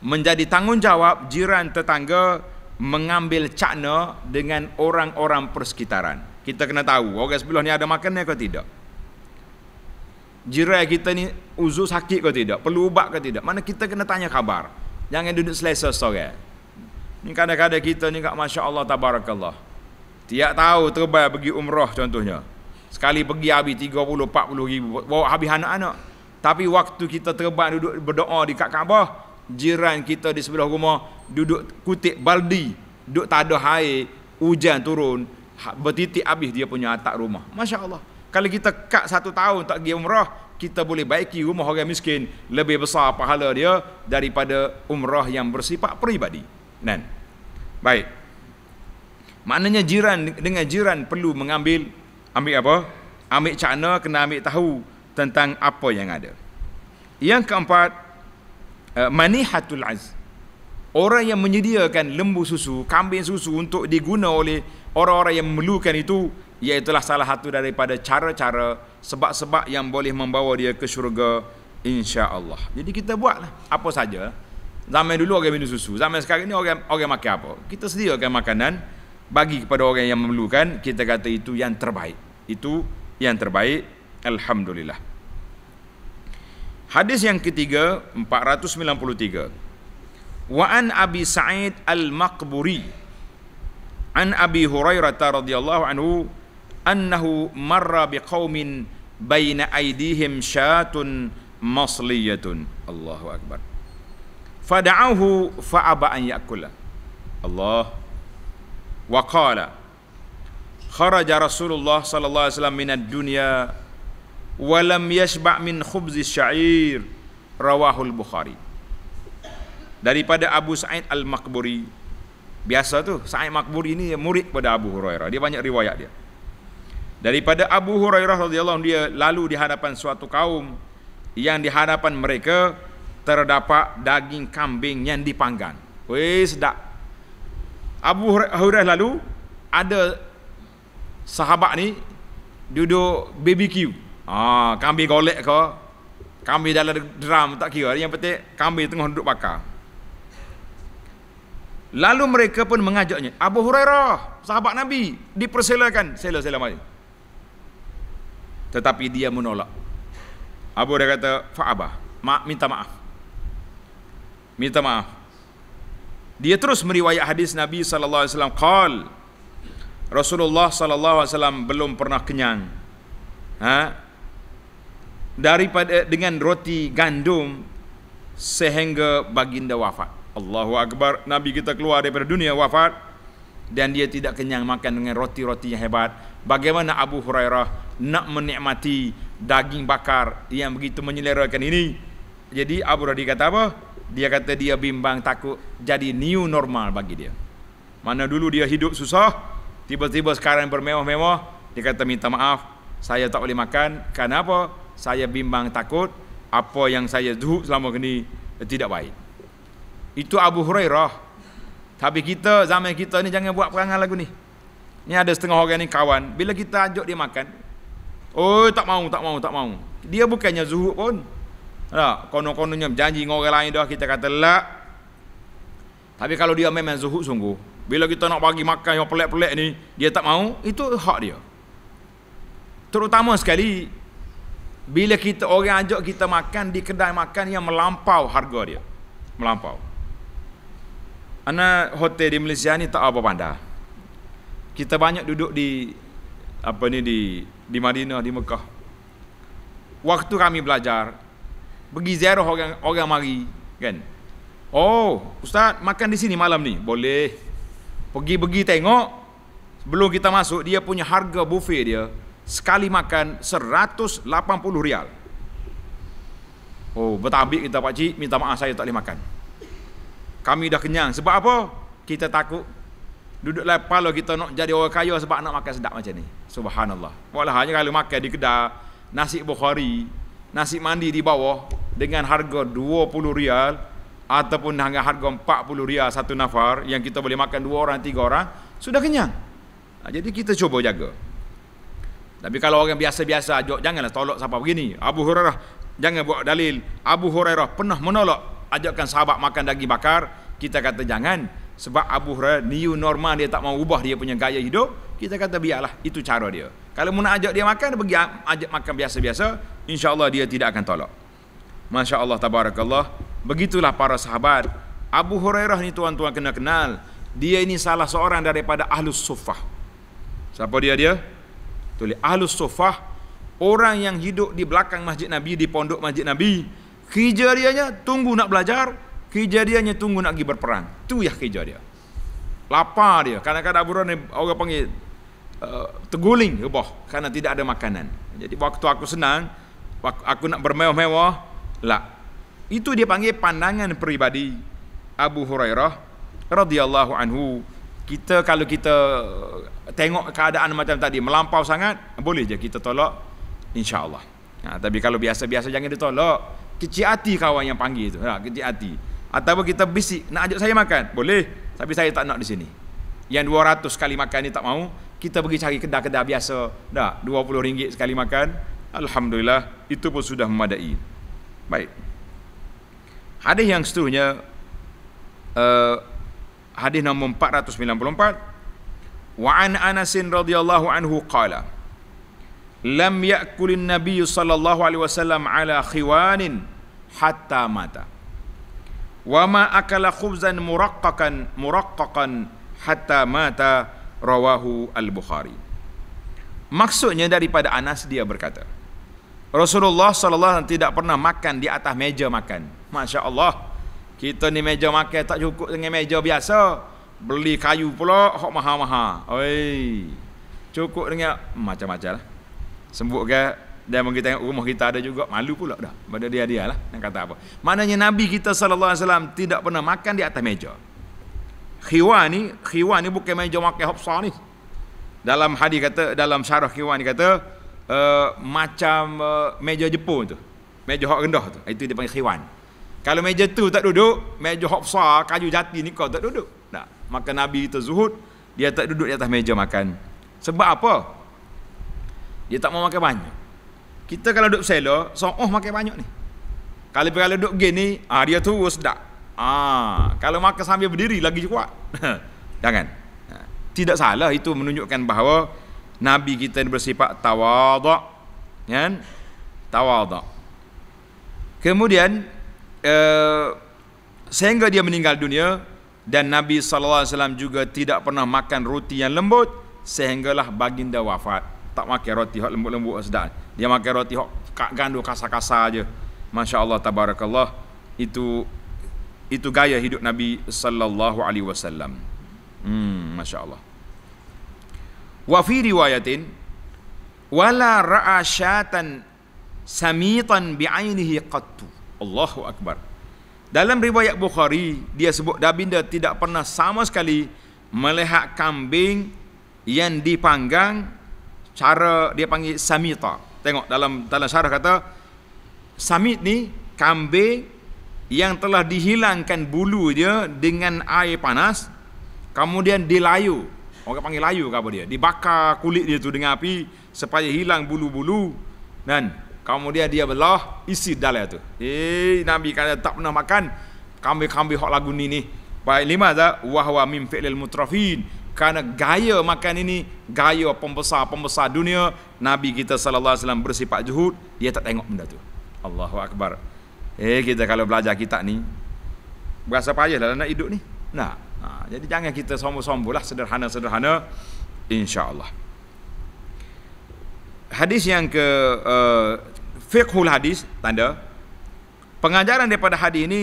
menjadi tanggungjawab jiran tetangga mengambil cakna dengan orang-orang persekitaran. Kita kena tahu, orang sebelah ni ada makan ke tidak. Jiran kita ni uzur sakit ke tidak, perlu ubat ke tidak. Mana kita kena tanya khabar. Jangan duduk selesa seorang. Ini kadang-kadang kita ni kat Masya Allah Tabarakallah Tiap tahu terbal pergi umrah contohnya Sekali pergi habis 30, 40 ribu Bawa habis anak-anak Tapi waktu kita terbal duduk berdoa di kat Kaabah Jiran kita di sebelah rumah Duduk kutip baldi Duduk tak ada air Hujan turun ha, Bertitik habis dia punya atap rumah Masya Allah Kalau kita kat satu tahun tak pergi umrah kita boleh baiki rumah orang miskin lebih besar pahala dia daripada umrah yang bersifat peribadi. Dan baik. Maknanya jiran dengan jiran perlu mengambil ambil apa? Ambil cakna kena ambil tahu tentang apa yang ada. Yang keempat eh, manihatul az. Orang yang menyediakan lembu susu, kambing susu untuk diguna oleh orang-orang yang memerlukan itu ialah salah satu daripada cara-cara sebab-sebab yang boleh membawa dia ke syurga insya-Allah. Jadi kita buatlah apa saja Zaman dulu orang minum susu, zaman sekarang ni orang orang makan apa? Kita sediakan makanan bagi kepada orang yang memerlukan, kita kata itu yang terbaik. Itu yang terbaik, alhamdulillah. Hadis yang ketiga 493. Wa an Abi Sa'id Al-Maqburi an Abi Hurairah radhiyallahu anhu annahu marra biqaumin baina aydihim syatun masliyatun. Allahu akbar fada'ahu fa'aba an ya'kula Allah waqala kharaja Rasulullah sallallahu alaihi wasallam minad dunya wa lam yashba' min khubzi sya'ir rawahul bukhari daripada Abu Sa'id Al-Makburi biasa tu Sa'id Makburi ini murid pada Abu Hurairah dia banyak riwayat dia daripada Abu Hurairah radhiyallahu anhu dia lalu di hadapan suatu kaum yang di hadapan mereka terdapat daging kambing yang dipanggang. Weh sedap. Abu Hurairah lalu ada sahabat ni duduk BBQ. Ha, kambing golek ke, kambing dalam drum tak kira. Yang penting kambing tengah duduk bakar. Lalu mereka pun mengajaknya. Abu Hurairah, sahabat Nabi, dipersilakan. Sila-sila mari. Tetapi dia menolak. Abu dia kata, fa'abah, ma minta maaf minta maaf dia terus meriwayat hadis Nabi sallallahu alaihi wasallam qal Rasulullah sallallahu alaihi wasallam belum pernah kenyang ha daripada dengan roti gandum sehingga baginda wafat Allahu akbar nabi kita keluar daripada dunia wafat dan dia tidak kenyang makan dengan roti-roti yang hebat bagaimana Abu Hurairah nak menikmati daging bakar yang begitu menyelerakan ini jadi Abu Radhi kata apa dia kata dia bimbang takut jadi new normal bagi dia mana dulu dia hidup susah tiba-tiba sekarang bermewah-mewah dia kata minta maaf saya tak boleh makan kenapa saya bimbang takut apa yang saya zuhud selama ini eh, tidak baik itu Abu Hurairah tapi kita zaman kita ni jangan buat perangai lagu ni ni ada setengah orang ni kawan bila kita ajak dia makan oh tak mau tak mau tak mau dia bukannya zuhud pun tak, konon-kononnya janji dengan lain dah kita kata lah. Tapi kalau dia memang zuhud sungguh, bila kita nak bagi makan yang pelik-pelik ni, dia tak mau, itu hak dia. Terutama sekali bila kita orang ajak kita makan di kedai makan yang melampau harga dia. Melampau. Ana hotel di Malaysia ni tak apa pandai. Kita banyak duduk di apa ni di di Madinah, di Mekah. Waktu kami belajar, pergi ziarah orang orang mari kan oh ustaz makan di sini malam ni boleh pergi pergi tengok sebelum kita masuk dia punya harga buffet dia sekali makan 180 rial oh betabik kita pak cik minta maaf saya tak boleh makan kami dah kenyang sebab apa kita takut duduk lepas lah kita nak jadi orang kaya sebab nak makan sedap macam ni subhanallah walau hanya kalau makan di kedai nasi bukhari nasi mandi di bawah dengan harga 20 rial ataupun dengan harga 40 rial satu nafar yang kita boleh makan dua orang tiga orang sudah kenyang. jadi kita cuba jaga. Tapi kalau orang biasa-biasa ajak janganlah tolak siapa begini. Abu Hurairah jangan buat dalil. Abu Hurairah pernah menolak ajakkan sahabat makan daging bakar. Kita kata jangan sebab Abu Hurairah new normal dia tak mau ubah dia punya gaya hidup. Kita kata biarlah itu cara dia. Kalau mau nak ajak dia makan, dia pergi ajak makan biasa-biasa insyaallah dia tidak akan tolak masyaallah tabarakallah begitulah para sahabat Abu Hurairah ni tuan-tuan kena kenal dia ini salah seorang daripada ahlus sufah siapa dia dia tulis ahlus sufah orang yang hidup di belakang masjid nabi di pondok masjid nabi kejadiannya tunggu nak belajar kejadiannya tunggu nak pergi berperang tu ya kejadian. lapar dia kadang-kadang Abu Hurairah ni orang panggil uh, eh, teguling rebah kerana tidak ada makanan jadi waktu aku senang aku, nak bermewah-mewah lah itu dia panggil pandangan peribadi Abu Hurairah radhiyallahu anhu kita kalau kita uh, tengok keadaan macam tadi melampau sangat boleh je kita tolak insyaallah nah, ha, tapi kalau biasa-biasa jangan ditolak kecil hati kawan yang panggil tu nah, ha, kecil hati ataupun kita bisik nak ajak saya makan boleh tapi saya tak nak di sini yang 200 kali makan ni tak mau kita pergi cari kedai-kedai biasa dah 20 ringgit sekali makan Alhamdulillah itu pun sudah memadai. Baik. Hadis yang seterusnya uh, hadis nomor 494 Wa an Anasin radhiyallahu anhu qala Lam yakulin Nabi sallallahu alaihi wasallam ala khiwanin hatta mata. Wa ma akala khubzan muraqqaqan muraqqaqan hatta mata rawahu al-Bukhari. Maksudnya daripada Anas dia berkata, Rasulullah sallallahu alaihi tidak pernah makan di atas meja makan. Masya-Allah. Kita ni meja makan tak cukup dengan meja biasa. Beli kayu pula hok Maha Maha. Oi. Cukup dengan macam-macam lah. Sembuk ke Dia mungkin tengok rumah kita ada juga malu pula dah. Pada dia dia lah nak kata apa. Maknanya Nabi kita sallallahu alaihi wasallam tidak pernah makan di atas meja. Khiwa ni, khiwa ni bukan meja makan hok ni. Dalam hadis kata, dalam syarah khiwa ni kata, Eh, macam uh, meja Jepun tu. Meja hak rendah tu. Itu dia panggil khiwan. Kalau meja tu tak duduk, meja hak besar, kayu jati ni kau tak duduk. Tak. Maka Nabi itu zuhud, dia tak duduk di atas meja makan. Sebab apa? Dia tak mau makan banyak. Kita kalau duduk selo, oh makan banyak ni. Kalau kalau duduk gini, ah dia terus sedak. Ah, kalau makan sambil berdiri lagi kuat. Jangan. Tidak salah itu menunjukkan bahawa Nabi kita ini bersifat tawaduk kan tawaduk kemudian eh, sehingga dia meninggal dunia dan Nabi SAW juga tidak pernah makan roti yang lembut sehinggalah baginda wafat tak makan roti hok lembut-lembut sedap dia makan roti hok kak kasar-kasar aje Masya Allah tabarakallah itu itu gaya hidup Nabi saw. Hmm, Masya Allah wa fi riwayatin wala ra'a syatan samitan bi ainihi qattu Allahu akbar dalam riwayat Bukhari dia sebut Dabinda tidak pernah sama sekali melihat kambing yang dipanggang cara dia panggil samita tengok dalam dalam syarah kata samit ni kambing yang telah dihilangkan bulu dia dengan air panas kemudian dilayu orang panggil layu ke apa dia dibakar kulit dia tu dengan api supaya hilang bulu-bulu dan kemudian dia belah isi dalam tu eh nabi kata tak pernah makan kambing-kambing hok lagu ni ni baik lima za wa huwa min fi'lil mutrafin Karena gaya makan ini gaya pembesar-pembesar dunia nabi kita sallallahu alaihi wasallam bersifat juhud dia tak tengok benda tu Allahu akbar eh kita kalau belajar kitab ni berasa payahlah nak hidup ni nah Ha, jadi jangan kita sombong-sombong lah sederhana-sederhana insyaAllah hadis yang ke uh, fiqhul hadis tanda pengajaran daripada hadis ini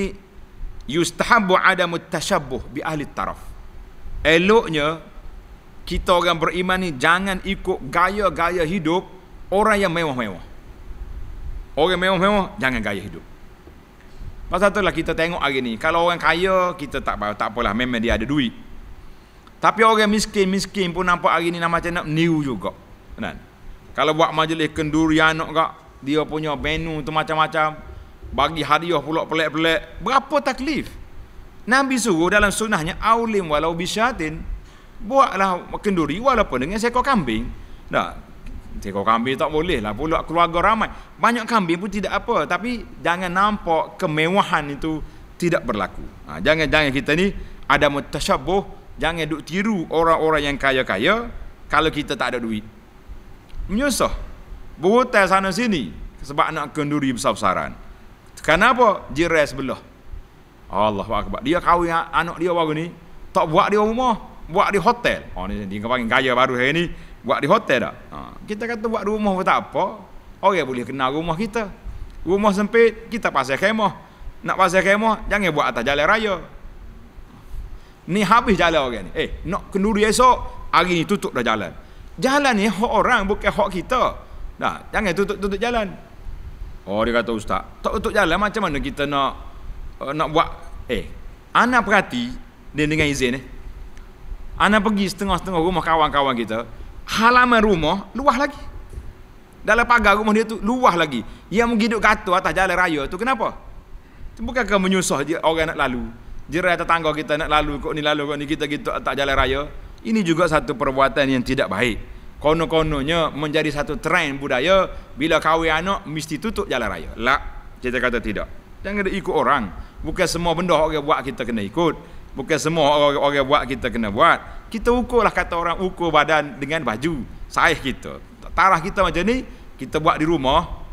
yustahabu adamu tashabuh bi ahli taraf eloknya kita orang beriman ni jangan ikut gaya-gaya hidup orang yang mewah-mewah orang mewah-mewah jangan gaya hidup Pasal lah kita tengok hari ni. Kalau orang kaya, kita tak tak apalah. Memang dia ada duit. Tapi orang miskin-miskin pun nampak hari ni lah macam nak meniru juga. Kan? Kalau buat majlis kenduri anak kak, dia punya menu tu macam-macam. Bagi hadiah pulak pelik-pelik. Berapa taklif? Nabi suruh dalam sunnahnya, Aulim walau bisyatin, buatlah kenduri walaupun dengan seekor kambing. Tak? Seekor kambing tak boleh lah pula keluarga ramai. Banyak kambing pun tidak apa. Tapi jangan nampak kemewahan itu tidak berlaku. Jangan-jangan ha, kita ni ada mutasyabuh. Jangan duk tiru orang-orang yang kaya-kaya kalau kita tak ada duit. Menyusah. Berhutai sana sini sebab nak kenduri besar-besaran. Kenapa? Jirai sebelah. Allah Akbar. Dia kahwin anak dia baru ni. Tak buat dia rumah. Buat di hotel. Oh ni tinggal panggil kaya baru hari ni buat di hotel tak? Ha. Kita kata buat rumah pun tak apa. Orang boleh kenal rumah kita. Rumah sempit, kita pasang khemah. Nak pasang khemah, jangan buat atas jalan raya. Ni habis jalan orang ni. Eh, nak kenduri esok, hari ni tutup dah jalan. Jalan ni hak orang, bukan hak kita. Nah, jangan tutup-tutup jalan. Oh, dia kata ustaz, tak tutup jalan macam mana kita nak uh, nak buat? Eh, anak perhati, dia dengan izin eh. Anak pergi setengah-setengah rumah kawan-kawan kita, halaman rumah luah lagi. Dalam pagar rumah dia tu luah lagi. Yang pergi duduk kata atas jalan raya tu kenapa? Bukankah menyusah dia orang nak lalu? Jerai tetangga kita nak lalu, kok ni lalu, kok ni kita gitu tak jalan raya. Ini juga satu perbuatan yang tidak baik. kono kononya menjadi satu trend budaya bila kahwin anak mesti tutup jalan raya. Lah, cerita kata tidak. Jangan ikut orang. Bukan semua benda orang buat kita kena ikut. Bukan semua orang, orang buat kita kena buat. Kita ukurlah kata orang ukur badan dengan baju saiz kita. Tarah kita macam ni, kita buat di rumah.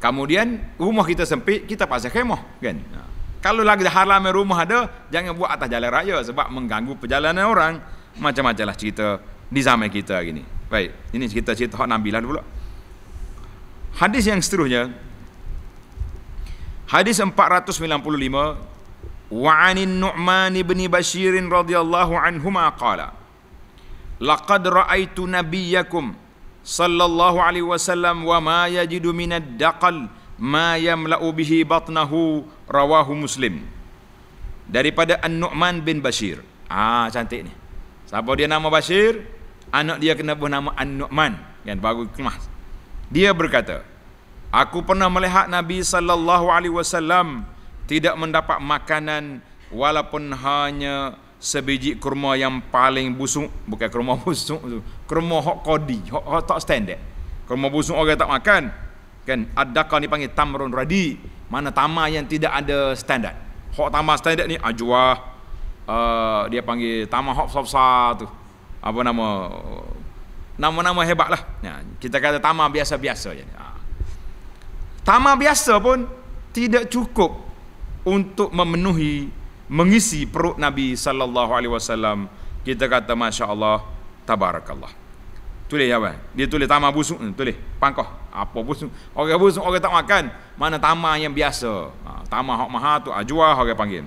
Kemudian rumah kita sempit, kita pasang khemah, kan? Ya. Kalau lagi halaman rumah ada, jangan buat atas jalan raya sebab mengganggu perjalanan orang. Macam-macam lah cerita di zaman kita hari ni. Baik, ini cerita-cerita hak nambilah pula. Hadis yang seterusnya Hadis 495 وعن النعمان بن بشير رضي الله عنهما قال لقد رأيت نبيكم صلى الله عليه وسلم وما يجد من الدقل ما يملأ به بطنه رواه مسلم daripada An-Nu'man bin Bashir ah cantik ni siapa dia nama Bashir anak dia kena bernama An-Nu'man Yang baru kemas dia berkata aku pernah melihat Nabi sallallahu alaihi wasallam tidak mendapat makanan walaupun hanya sebiji kurma yang paling busuk bukan kurma busuk tu kurma hok kodi hok, tak standard kurma busuk orang tak makan kan adakah ni panggil tamrun radi mana tamar yang tidak ada standard hok tamar standard ni ajwa uh, eh, dia panggil tamar hok sofsa tu apa nama nama-nama hebat lah ya, kita kata tamar biasa-biasa je ya. tamar biasa pun tidak cukup untuk memenuhi mengisi perut Nabi sallallahu alaihi wasallam kita kata masya-Allah tabarakallah tulis apa dia tulis tamah busuk tulis pangkah apa busuk orang busuk orang tak makan mana tamah yang biasa ha, tamah hak maha tu ajwa orang panggil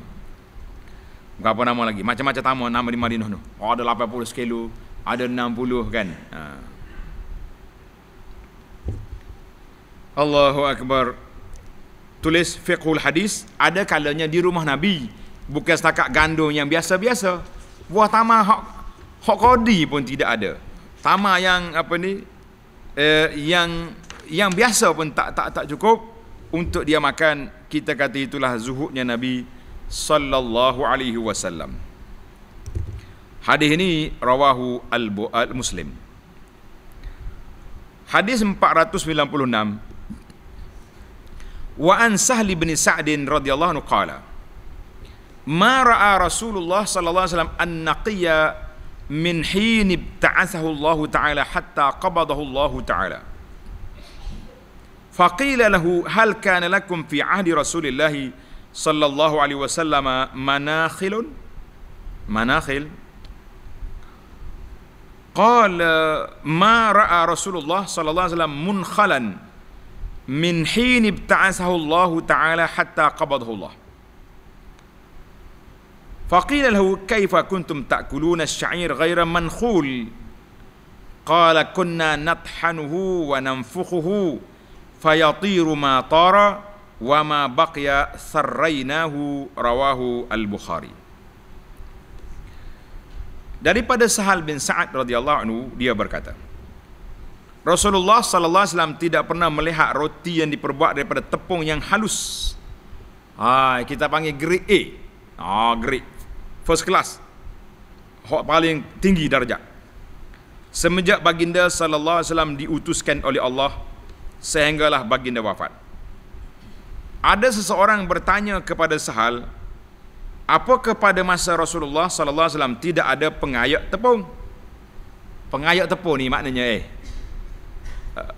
berapa nama lagi macam-macam tamah nama di Madinah tu oh, ada 80 kilo ada 60 kan ha. Allahu akbar tulis fiqhul hadis ada kalanya di rumah Nabi bukan setakat gandum yang biasa-biasa buah tamar hok hok kodi pun tidak ada tamar yang apa ni eh, yang yang biasa pun tak tak tak cukup untuk dia makan kita kata itulah zuhudnya Nabi sallallahu alaihi wasallam hadis ini rawahu al-muslim hadis 496 وعن سهل بن سعد رضي الله عنه قال ما رأى رسول الله صلى الله عليه وسلم النقي من حين ابتعثه الله تعالى حتى قبضه الله تعالى فقيل له هل كان لكم في عهد رسول الله صلى الله عليه وسلم مناخل مناخل قال ما رأى رسول الله صلى الله عليه وسلم منخلا min hin ibta'asahu Allah Ta'ala hatta qabadahu Allah. فقيل له كيف كنتم تأكلون الشعير غير منخول قال كنا نطحنه وننفخه فيطير ما طار وما بقي سريناه رواه البخاري daripada Sahal bin Sa'ad radhiyallahu anhu dia berkata Rasulullah sallallahu alaihi wasallam tidak pernah melihat roti yang diperbuat daripada tepung yang halus. Ha, kita panggil grade A. Ah, ha, grade first class. Hak paling tinggi darjat. Semenjak baginda sallallahu alaihi wasallam diutuskan oleh Allah sehinggalah baginda wafat. Ada seseorang bertanya kepada Sahal, apa kepada masa Rasulullah sallallahu alaihi wasallam tidak ada pengayak tepung? Pengayak tepung ni maknanya eh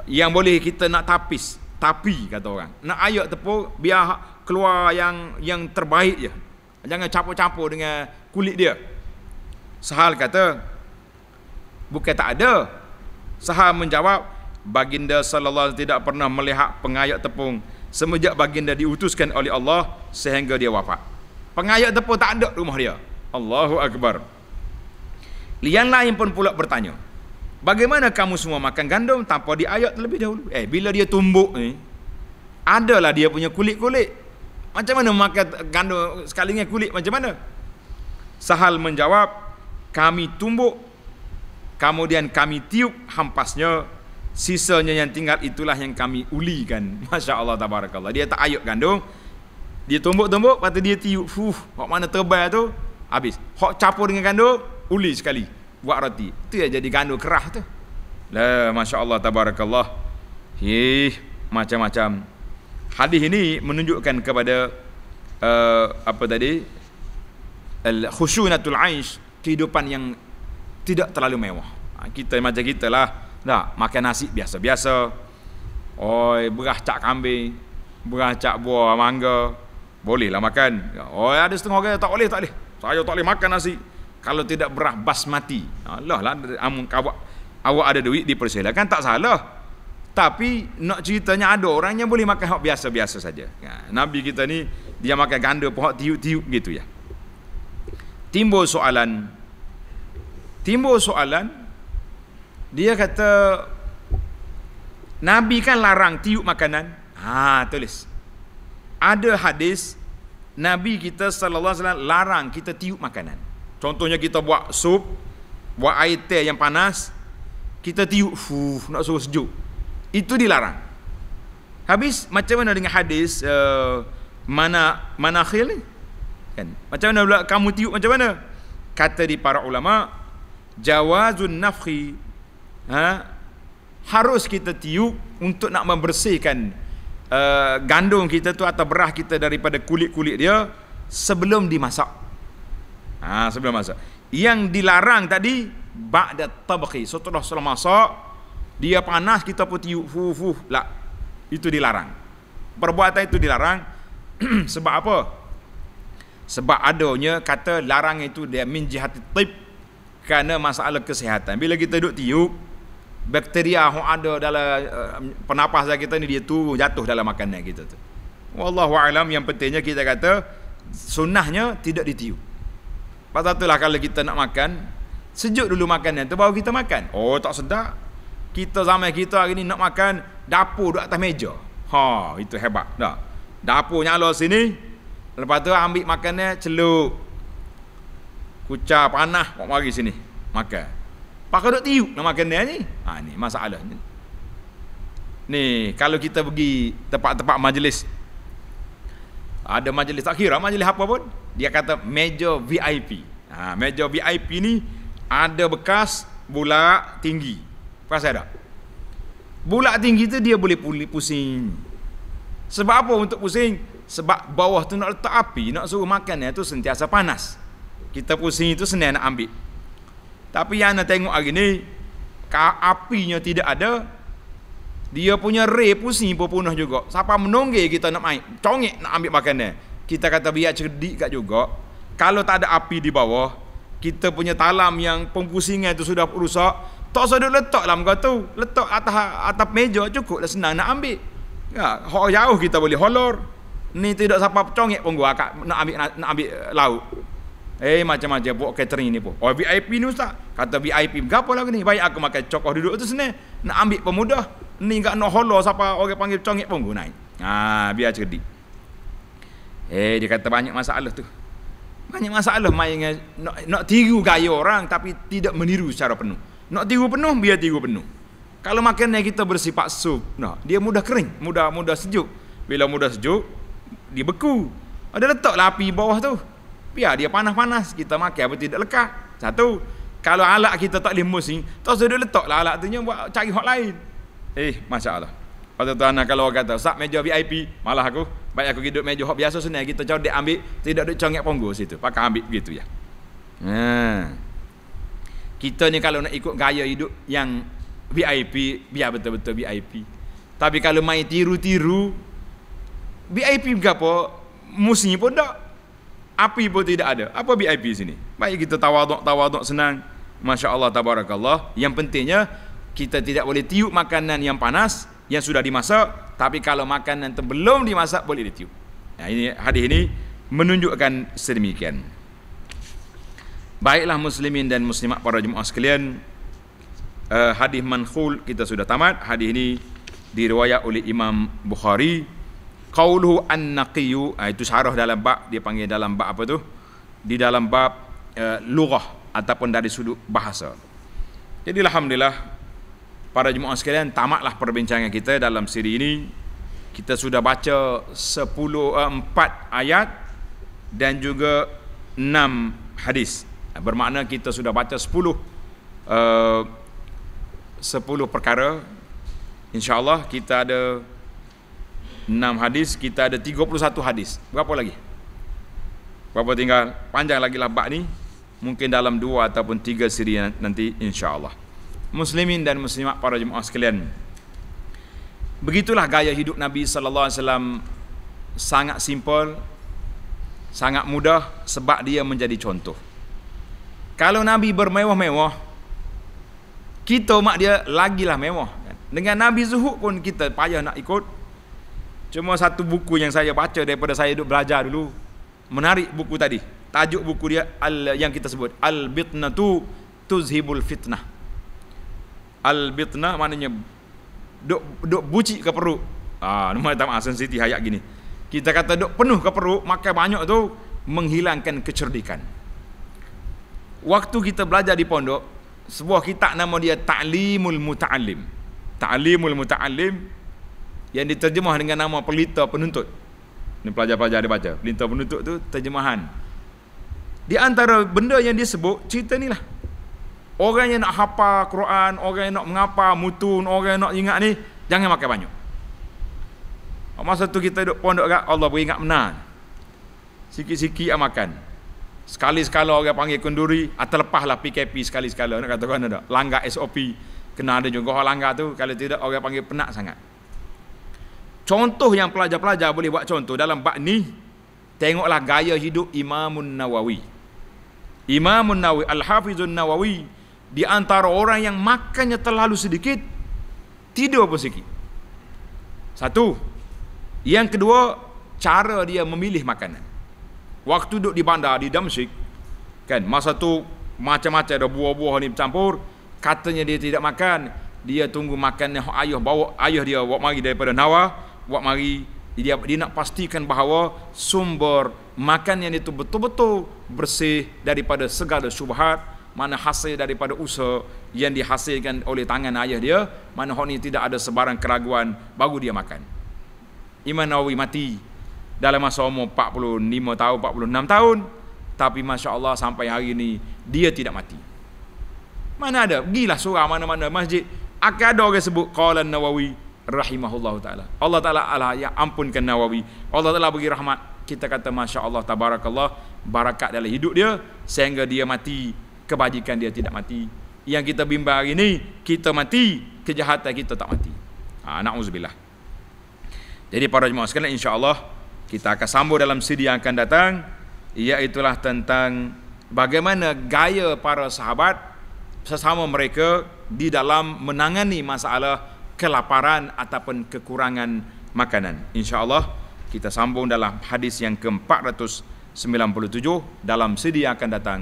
yang boleh kita nak tapis tapi kata orang nak ayak tepung biar keluar yang yang terbaik je jangan campur-campur dengan kulit dia sahal kata bukan tak ada sahal menjawab baginda sallallahu alaihi tidak pernah melihat pengayak tepung semenjak baginda diutuskan oleh Allah sehingga dia wafat Pengayak tepung tak ada rumah dia Allahu akbar Lian lain pun pula bertanya Bagaimana kamu semua makan gandum tanpa diayak terlebih dahulu? Eh, bila dia tumbuk ni, adalah dia punya kulit-kulit. Macam mana makan gandum sekali sekalinya kulit? Macam mana? Sahal menjawab, kami tumbuk, kemudian kami tiup hampasnya, sisanya yang tinggal itulah yang kami ulikan. Masya Allah, tabarakallah. Dia tak ayak gandum, dia tumbuk-tumbuk, lepas dia tiup. Fuh, hok mana terbal tu? Habis. Hok capur dengan gandum, uli sekali buat roti. Itu yang jadi gandul kerah tu. Lah, Masya Allah, Tabarakallah. Hi, macam-macam. Hadis ini menunjukkan kepada uh, apa tadi? Al-khusyunatul aish, kehidupan yang tidak terlalu mewah. Ha, kita macam kita lah. Tak, makan nasi biasa-biasa. Oi, beras cak kambing, beras cak buah mangga. Bolehlah makan. Oi, ada setengah orang tak boleh, tak boleh. Saya tak boleh makan nasi kalau tidak beras basmati Allah lah amun kawak awak ada duit dipersilakan tak salah tapi nak ceritanya ada orang yang boleh makan hak biasa-biasa saja ha, nabi kita ni dia makan ganda pun tiup-tiup gitu ya timbul soalan timbul soalan dia kata nabi kan larang tiup makanan ha tulis ada hadis nabi kita sallallahu alaihi wasallam larang kita tiup makanan Contohnya kita buat sup, buat air teh yang panas, kita tiup, fuh, nak suruh sejuk. Itu dilarang. Habis macam mana dengan hadis uh, mana mana khil ni? Kan? Macam mana pula kamu tiup macam mana? Kata di para ulama, jawazun nafhi. Ha? Harus kita tiup untuk nak membersihkan uh, gandum kita tu atau berah kita daripada kulit-kulit dia sebelum dimasak. Ha, sebelum masak. Yang dilarang tadi ba'da tabqi. Setelah selama masak dia panas kita pun tiup fu fu lah. Itu dilarang. Perbuatan itu dilarang sebab apa? Sebab adanya kata larang itu dia min jihat tib kerana masalah kesihatan. Bila kita duduk tiup bakteria yang ada dalam uh, eh, pernafasan kita ni dia tu jatuh dalam makanan kita tu. Wallahu alam yang pentingnya kita kata sunnahnya tidak ditiup. Pasal itulah kalau kita nak makan, sejuk dulu makanan tu baru kita makan. Oh tak sedap. Kita zaman kita hari ni nak makan dapur duduk atas meja. Ha, itu hebat dah. Dapur nyala sini. Lepas tu ambil makannya celup. Kucar panah buat mari sini makan. Pakai duduk tiup nak makan ni. Ha ni masalah ni. Ni kalau kita pergi tempat-tempat majlis ada majlis takhirah, majlis apa pun, dia kata meja VIP. Ha, meja VIP ni ada bekas bulat tinggi. Perasaan tak? Bulat tinggi tu dia boleh pusing. Sebab apa untuk pusing? Sebab bawah tu nak letak api, nak suruh makan tu sentiasa panas. Kita pusing itu senang nak ambil. Tapi yang nak tengok hari ni, apinya tidak ada, dia punya re pusing pun punah juga. Siapa menonggir kita nak main. Congik nak ambil makanan. Kita kata biar cerdik kat juga. Kalau tak ada api di bawah. Kita punya talam yang pempusingan itu sudah rusak. Tak usah duduk letak lah muka tu. Letak atas, atas meja cukup Dah senang nak ambil. Ya, hok jauh kita boleh holor. Ni tidak siapa congik pun gua kat, nak ambil nak, nak ambil uh, lauk. Eh macam-macam buat catering ni pun. Oh VIP ni ustaz. Kata VIP berapa lagu ni? Baik aku makan cokoh duduk tu senang. Nak ambil pemudah ni gak nak holo siapa orang panggil congit pun guna. Ha biar cerdik. Eh dia kata banyak masalah tu. Banyak masalah main dengan nak, nak tiru gaya orang tapi tidak meniru secara penuh. Nak tiru penuh biar tiru penuh. Kalau makan yang kita bersifat sup, nah, dia mudah kering, mudah mudah sejuk. Bila mudah sejuk, dia beku. Ada letaklah api bawah tu. Biar dia panas-panas, kita makan apa tidak lekat. Satu, kalau alat kita tak limus ni, tak sedut letaklah alat tu buat cari hak lain. Eh, masya-Allah. Pada tuan nak kalau kata sub meja VIP, malah aku baik aku hidup meja hok biasa sini kita cari dek ambil, tidak duk congek ponggo situ. Pakai ambil gitu ya. Ha. Kita ni kalau nak ikut gaya hidup yang VIP, biar betul-betul VIP. Tapi kalau main tiru-tiru VIP gapo? musim pun tak. Api pun tidak ada. Apa VIP sini? Baik kita tawaduk-tawaduk senang. Masya Allah, tabarakallah. Yang pentingnya, kita tidak boleh tiup makanan yang panas yang sudah dimasak tapi kalau makanan itu belum dimasak boleh ditiup nah, ini hadis ini menunjukkan sedemikian baiklah muslimin dan muslimat para jemaah sekalian uh, hadis mankhul kita sudah tamat hadis ini diriwayat oleh Imam Bukhari qauluhu an-naqiyu nah, itu syarah dalam bab dia panggil dalam bab apa tu di dalam bab uh, lughah ataupun dari sudut bahasa jadi alhamdulillah Para jemaah sekalian, tamatlah perbincangan kita dalam siri ini. Kita sudah baca 10 4 eh, ayat dan juga 6 hadis. Bermakna kita sudah baca 10 uh, 10 perkara. Insya-Allah kita ada 6 hadis, kita ada 31 hadis. Berapa lagi? Berapa tinggal? Panjang lagi lah bab ni. Mungkin dalam 2 ataupun 3 siri nanti insya-Allah muslimin dan muslimat para jemaah sekalian. Begitulah gaya hidup Nabi sallallahu alaihi wasallam sangat simple, sangat mudah sebab dia menjadi contoh. Kalau Nabi bermewah-mewah, kita mak dia lagilah mewah. Kan? Dengan Nabi Zuhud pun kita payah nak ikut. Cuma satu buku yang saya baca daripada saya duduk belajar dulu. Menarik buku tadi. Tajuk buku dia yang kita sebut. Al-Bitnatu Tuzhibul Fitnah al bitna maknanya dok dok buci ke perut ah ha, nama tak maksud hayat gini kita kata dok penuh ke perut makan banyak tu menghilangkan kecerdikan waktu kita belajar di pondok sebuah kitab nama dia ta'limul muta'allim ta'limul muta'allim yang diterjemah dengan nama pelita penuntut ini pelajar-pelajar ada baca pelita penuntut tu terjemahan di antara benda yang disebut cerita ni lah. Orang yang nak hapa Quran, orang yang nak mengapa mutun, orang yang nak ingat ni, jangan makan banyak. Masa tu kita duduk pondok kat Allah beri ingat menang. Sikit-sikit yang makan. Sekali-sekala orang panggil kunduri, atau ah, lepahlah PKP sekali-sekala. Nak kata kan ada. Langgar SOP. Kena ada juga orang langgar tu. Kalau tidak, orang panggil penat sangat. Contoh yang pelajar-pelajar boleh buat contoh. Dalam bak ni, tengoklah gaya hidup Imamun Nawawi. Imamun Nawawi, Al-Hafizun Nawawi, di antara orang yang makannya terlalu sedikit tidur pun sikit satu yang kedua cara dia memilih makanan waktu duduk di bandar di damsik, kan masa tu macam-macam ada buah-buah ni bercampur katanya dia tidak makan dia tunggu makan yang ayah bawa ayah dia buat mari daripada Nawa buat mari dia, dia nak pastikan bahawa sumber makan itu betul-betul bersih daripada segala syubhat mana hasil daripada usaha yang dihasilkan oleh tangan ayah dia mana honi tidak ada sebarang keraguan baru dia makan Imam Nawawi mati dalam masa umur 45 tahun 46 tahun tapi Masya Allah sampai hari ini dia tidak mati mana ada gila surah mana-mana masjid akan ada orang sebut Qalan Nawawi rahimahullahu taala. Allah taala ala ya ampunkan Nawawi. Allah taala bagi rahmat. Kita kata masya-Allah tabarakallah barakat dalam hidup dia sehingga dia mati kebajikan dia tidak mati yang kita bimbang hari ini kita mati kejahatan kita tak mati ha, na'udzubillah jadi para jemaah sekalian insyaAllah kita akan sambung dalam siri yang akan datang iaitulah tentang bagaimana gaya para sahabat sesama mereka di dalam menangani masalah kelaparan ataupun kekurangan makanan insyaAllah kita sambung dalam hadis yang ke-497 dalam siri yang akan datang